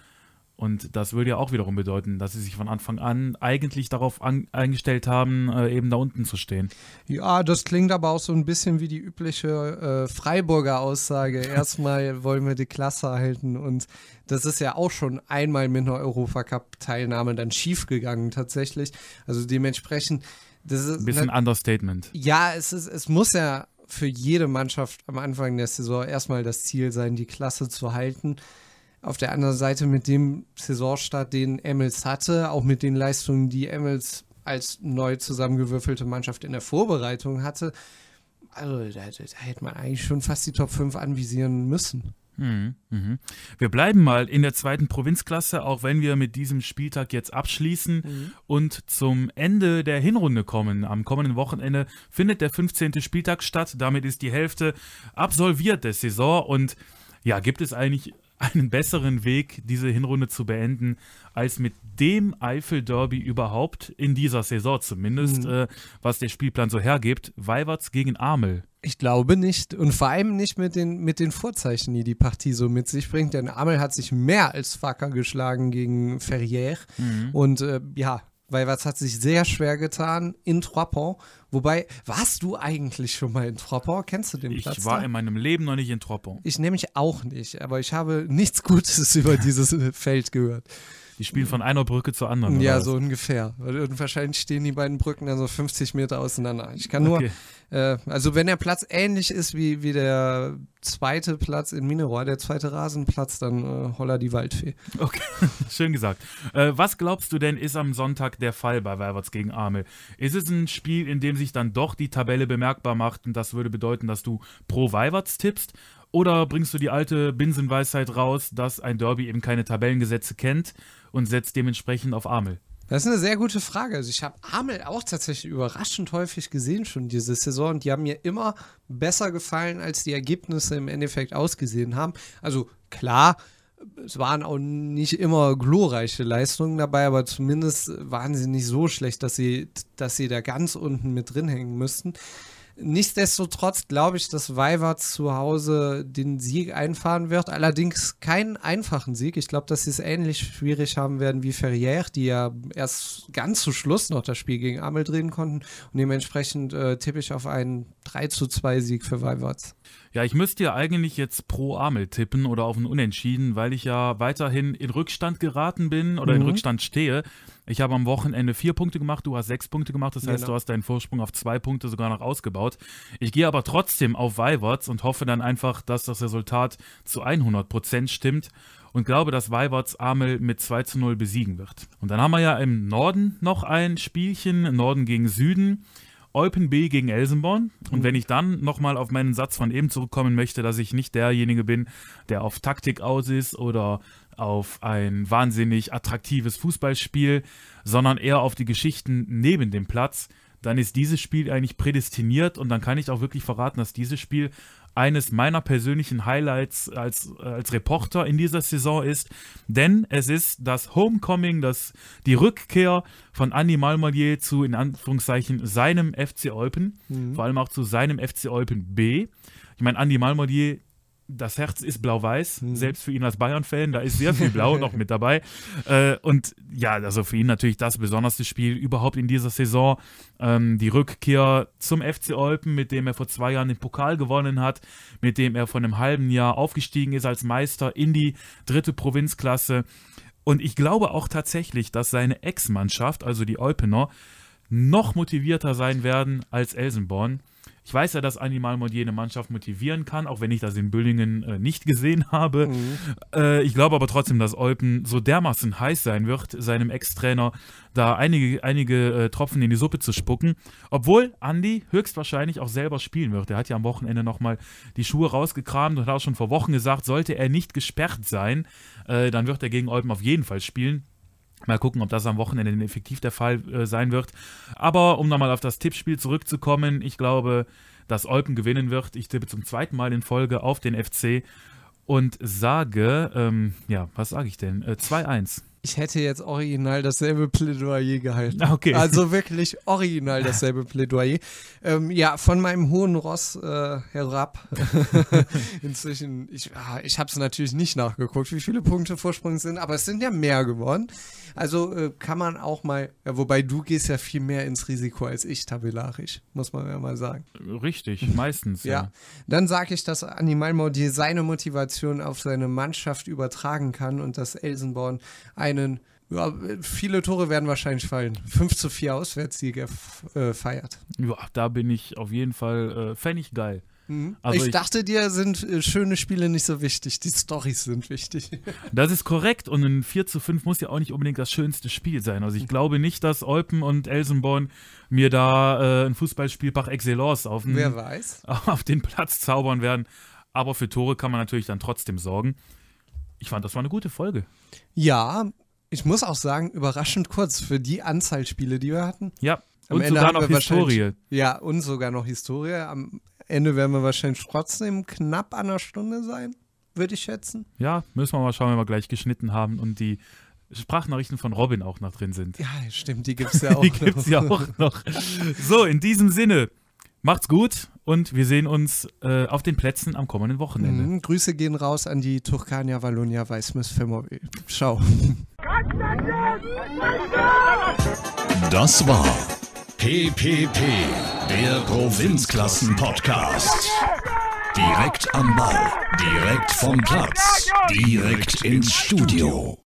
Und das würde ja auch wiederum bedeuten, dass sie sich von Anfang an eigentlich darauf an, eingestellt haben, äh, eben da unten zu stehen. Ja, das klingt aber auch so ein bisschen wie die übliche äh, Freiburger Aussage. [laughs] Erstmal wollen wir die Klasse halten. Und das ist ja auch schon einmal mit einer Europacup-Teilnahme dann schiefgegangen tatsächlich. Also dementsprechend. Das ist ein bisschen ne, Understatement. Ja, es, ist, es muss ja für jede Mannschaft am Anfang der Saison erstmal das Ziel sein, die Klasse zu halten auf der anderen Seite mit dem Saisonstart, den Emmels hatte, auch mit den Leistungen, die Emmels als neu zusammengewürfelte Mannschaft in der Vorbereitung hatte, also da, da hätte man eigentlich schon fast die Top 5 anvisieren müssen. Mhm, mhm, Wir bleiben mal in der zweiten Provinzklasse, auch wenn wir mit diesem Spieltag jetzt abschließen mhm. und zum Ende der Hinrunde kommen. Am kommenden Wochenende findet der 15. Spieltag statt. Damit ist die Hälfte absolviert der Saison. Und ja, gibt es eigentlich einen besseren Weg, diese Hinrunde zu beenden, als mit dem Eifel-Derby überhaupt in dieser Saison zumindest, mhm. äh, was der Spielplan so hergibt. Weiwatz gegen Amel. Ich glaube nicht. Und vor allem nicht mit den, mit den Vorzeichen, die die Partie so mit sich bringt. Denn Amel hat sich mehr als Facker geschlagen gegen Ferrières. Mhm. Und äh, ja, weil was hat sich sehr schwer getan in Troppau. Wobei, warst du eigentlich schon mal in Troppau? Kennst du den ich Platz? Ich war da? in meinem Leben noch nicht in Troppau. Ich nämlich auch nicht, aber ich habe nichts Gutes [laughs] über dieses Feld gehört. Die spielen von einer Brücke zur anderen. Ja, so ungefähr. Und wahrscheinlich stehen die beiden Brücken dann so 50 Meter auseinander. Ich kann nur äh, also wenn der Platz ähnlich ist wie, wie der zweite Platz in Mineroy, der zweite Rasenplatz, dann äh, holla die Waldfee. Okay, [laughs] schön gesagt. Äh, was glaubst du denn, ist am Sonntag der Fall bei Werwärts gegen Amel? Ist es ein Spiel, in dem sich dann doch die Tabelle bemerkbar macht und das würde bedeuten, dass du pro Weiberts tippst? Oder bringst du die alte Binsenweisheit raus, dass ein Derby eben keine Tabellengesetze kennt und setzt dementsprechend auf Amel? Das ist eine sehr gute Frage. Also ich habe Amel auch tatsächlich überraschend häufig gesehen schon diese Saison. Die haben mir immer besser gefallen, als die Ergebnisse im Endeffekt ausgesehen haben. Also klar, es waren auch nicht immer glorreiche Leistungen dabei, aber zumindest waren sie nicht so schlecht, dass sie, dass sie da ganz unten mit drin hängen müssten. Nichtsdestotrotz glaube ich, dass Weivert zu Hause den Sieg einfahren wird. Allerdings keinen einfachen Sieg. Ich glaube, dass sie es ähnlich schwierig haben werden wie Ferrier, die ja erst ganz zu Schluss noch das Spiel gegen Amel drehen konnten. Und dementsprechend äh, tippe ich auf einen 3 zu 2 Sieg für Weivert. Ja, ich müsste ja eigentlich jetzt pro Amel tippen oder auf ein Unentschieden, weil ich ja weiterhin in Rückstand geraten bin oder mhm. in Rückstand stehe. Ich habe am Wochenende vier Punkte gemacht, du hast sechs Punkte gemacht, das heißt, genau. du hast deinen Vorsprung auf zwei Punkte sogar noch ausgebaut. Ich gehe aber trotzdem auf Weiberts und hoffe dann einfach, dass das Resultat zu 100% stimmt und glaube, dass Weiberts Amel mit 2 zu 0 besiegen wird. Und dann haben wir ja im Norden noch ein Spielchen, Norden gegen Süden. Eupen B gegen Elsenborn. Und mhm. wenn ich dann nochmal auf meinen Satz von eben zurückkommen möchte, dass ich nicht derjenige bin, der auf Taktik aus ist oder auf ein wahnsinnig attraktives Fußballspiel, sondern eher auf die Geschichten neben dem Platz, dann ist dieses Spiel eigentlich prädestiniert und dann kann ich auch wirklich verraten, dass dieses Spiel eines meiner persönlichen Highlights als, als Reporter in dieser Saison ist, denn es ist das Homecoming, das, die Rückkehr von Andy Malmolier zu, in Anführungszeichen, seinem FC Eupen, mhm. vor allem auch zu seinem FC Eupen B. Ich meine, Andy Malmodier das Herz ist blau-weiß, mhm. selbst für ihn als Bayern-Fan, da ist sehr viel Blau noch mit dabei. [laughs] Äh, und ja, also für ihn natürlich das besonderste Spiel überhaupt in dieser Saison. Ähm, die Rückkehr zum FC Olpen, mit dem er vor zwei Jahren den Pokal gewonnen hat, mit dem er vor einem halben Jahr aufgestiegen ist als Meister in die dritte Provinzklasse. Und ich glaube auch tatsächlich, dass seine Ex-Mannschaft, also die Olpener, noch motivierter sein werden als Elsenborn. Ich weiß ja, dass Animal Mod jene Mannschaft motivieren kann, auch wenn ich das in Büllingen äh, nicht gesehen habe. Mhm. Äh, ich glaube aber trotzdem, dass Olpen so dermaßen heiß sein wird, seinem Ex-Trainer da einige, einige äh, Tropfen in die Suppe zu spucken. Obwohl Andy höchstwahrscheinlich auch selber spielen wird. Er hat ja am Wochenende nochmal die Schuhe rausgekramt und hat auch schon vor Wochen gesagt, sollte er nicht gesperrt sein, äh, dann wird er gegen Olpen auf jeden Fall spielen. Mal gucken, ob das am Wochenende effektiv der Fall äh, sein wird. Aber um nochmal auf das Tippspiel zurückzukommen, ich glaube, dass Olpen gewinnen wird. Ich tippe zum zweiten Mal in Folge auf den FC und sage, ähm, ja, was sage ich denn? Äh, 2-1. Ich hätte jetzt original dasselbe Plädoyer gehalten. Ah, okay. Also wirklich original dasselbe Plädoyer. Ähm, ja, von meinem hohen Ross äh, herab. [laughs] Inzwischen, ich, ah, ich habe es natürlich nicht nachgeguckt, wie viele Punkte Vorsprung sind, aber es sind ja mehr geworden. Also äh, kann man auch mal, ja, wobei du gehst ja viel mehr ins Risiko als ich tabellarisch, muss man ja mal sagen. Richtig, [laughs] meistens. ja. ja. Dann sage ich, dass Animal Mordier seine Motivation auf seine Mannschaft übertragen kann und dass Elsenborn einen, ja, viele Tore werden wahrscheinlich fallen. 5 zu 4 Auswärtssieg äh, feiert. Ja, da bin ich auf jeden Fall, äh, fände ich geil. Mhm. Also ich, ich dachte dir, sind äh, schöne Spiele nicht so wichtig. Die Storys sind wichtig. [laughs] Das ist korrekt. Und ein 4 zu 5 muss ja auch nicht unbedingt das schönste Spiel sein. Also ich mhm. glaube nicht, dass Olpen und Elsenborn mir da äh, ein Fußballspiel par excellence auf den, [laughs] auf den Platz zaubern werden. Aber für Tore kann man natürlich dann trotzdem sorgen. Ich fand, das war eine gute Folge. Ja, ich muss auch sagen, überraschend kurz für die Anzahl Spiele, die wir hatten. Ja, am und Ende sogar noch Historie. Ja, und sogar noch Historie. Am Ende werden wir wahrscheinlich trotzdem knapp an einer Stunde sein, würde ich schätzen. Ja, müssen wir mal schauen, wenn wir gleich geschnitten haben und die Sprachnachrichten von Robin auch noch drin sind. Ja, stimmt, die gibt es ja [laughs] auch die noch. Die gibt es ja auch noch. So, in diesem Sinne, macht's gut und wir sehen uns äh, auf den Plätzen am kommenden Wochenende. Mhm, Grüße gehen raus an die Turkania Valonia Weißmiss Femowe. Ciao. Das war PPP, der Provinzklassen-Podcast. Direkt am Ball, direkt vom Platz, direkt ins Studio.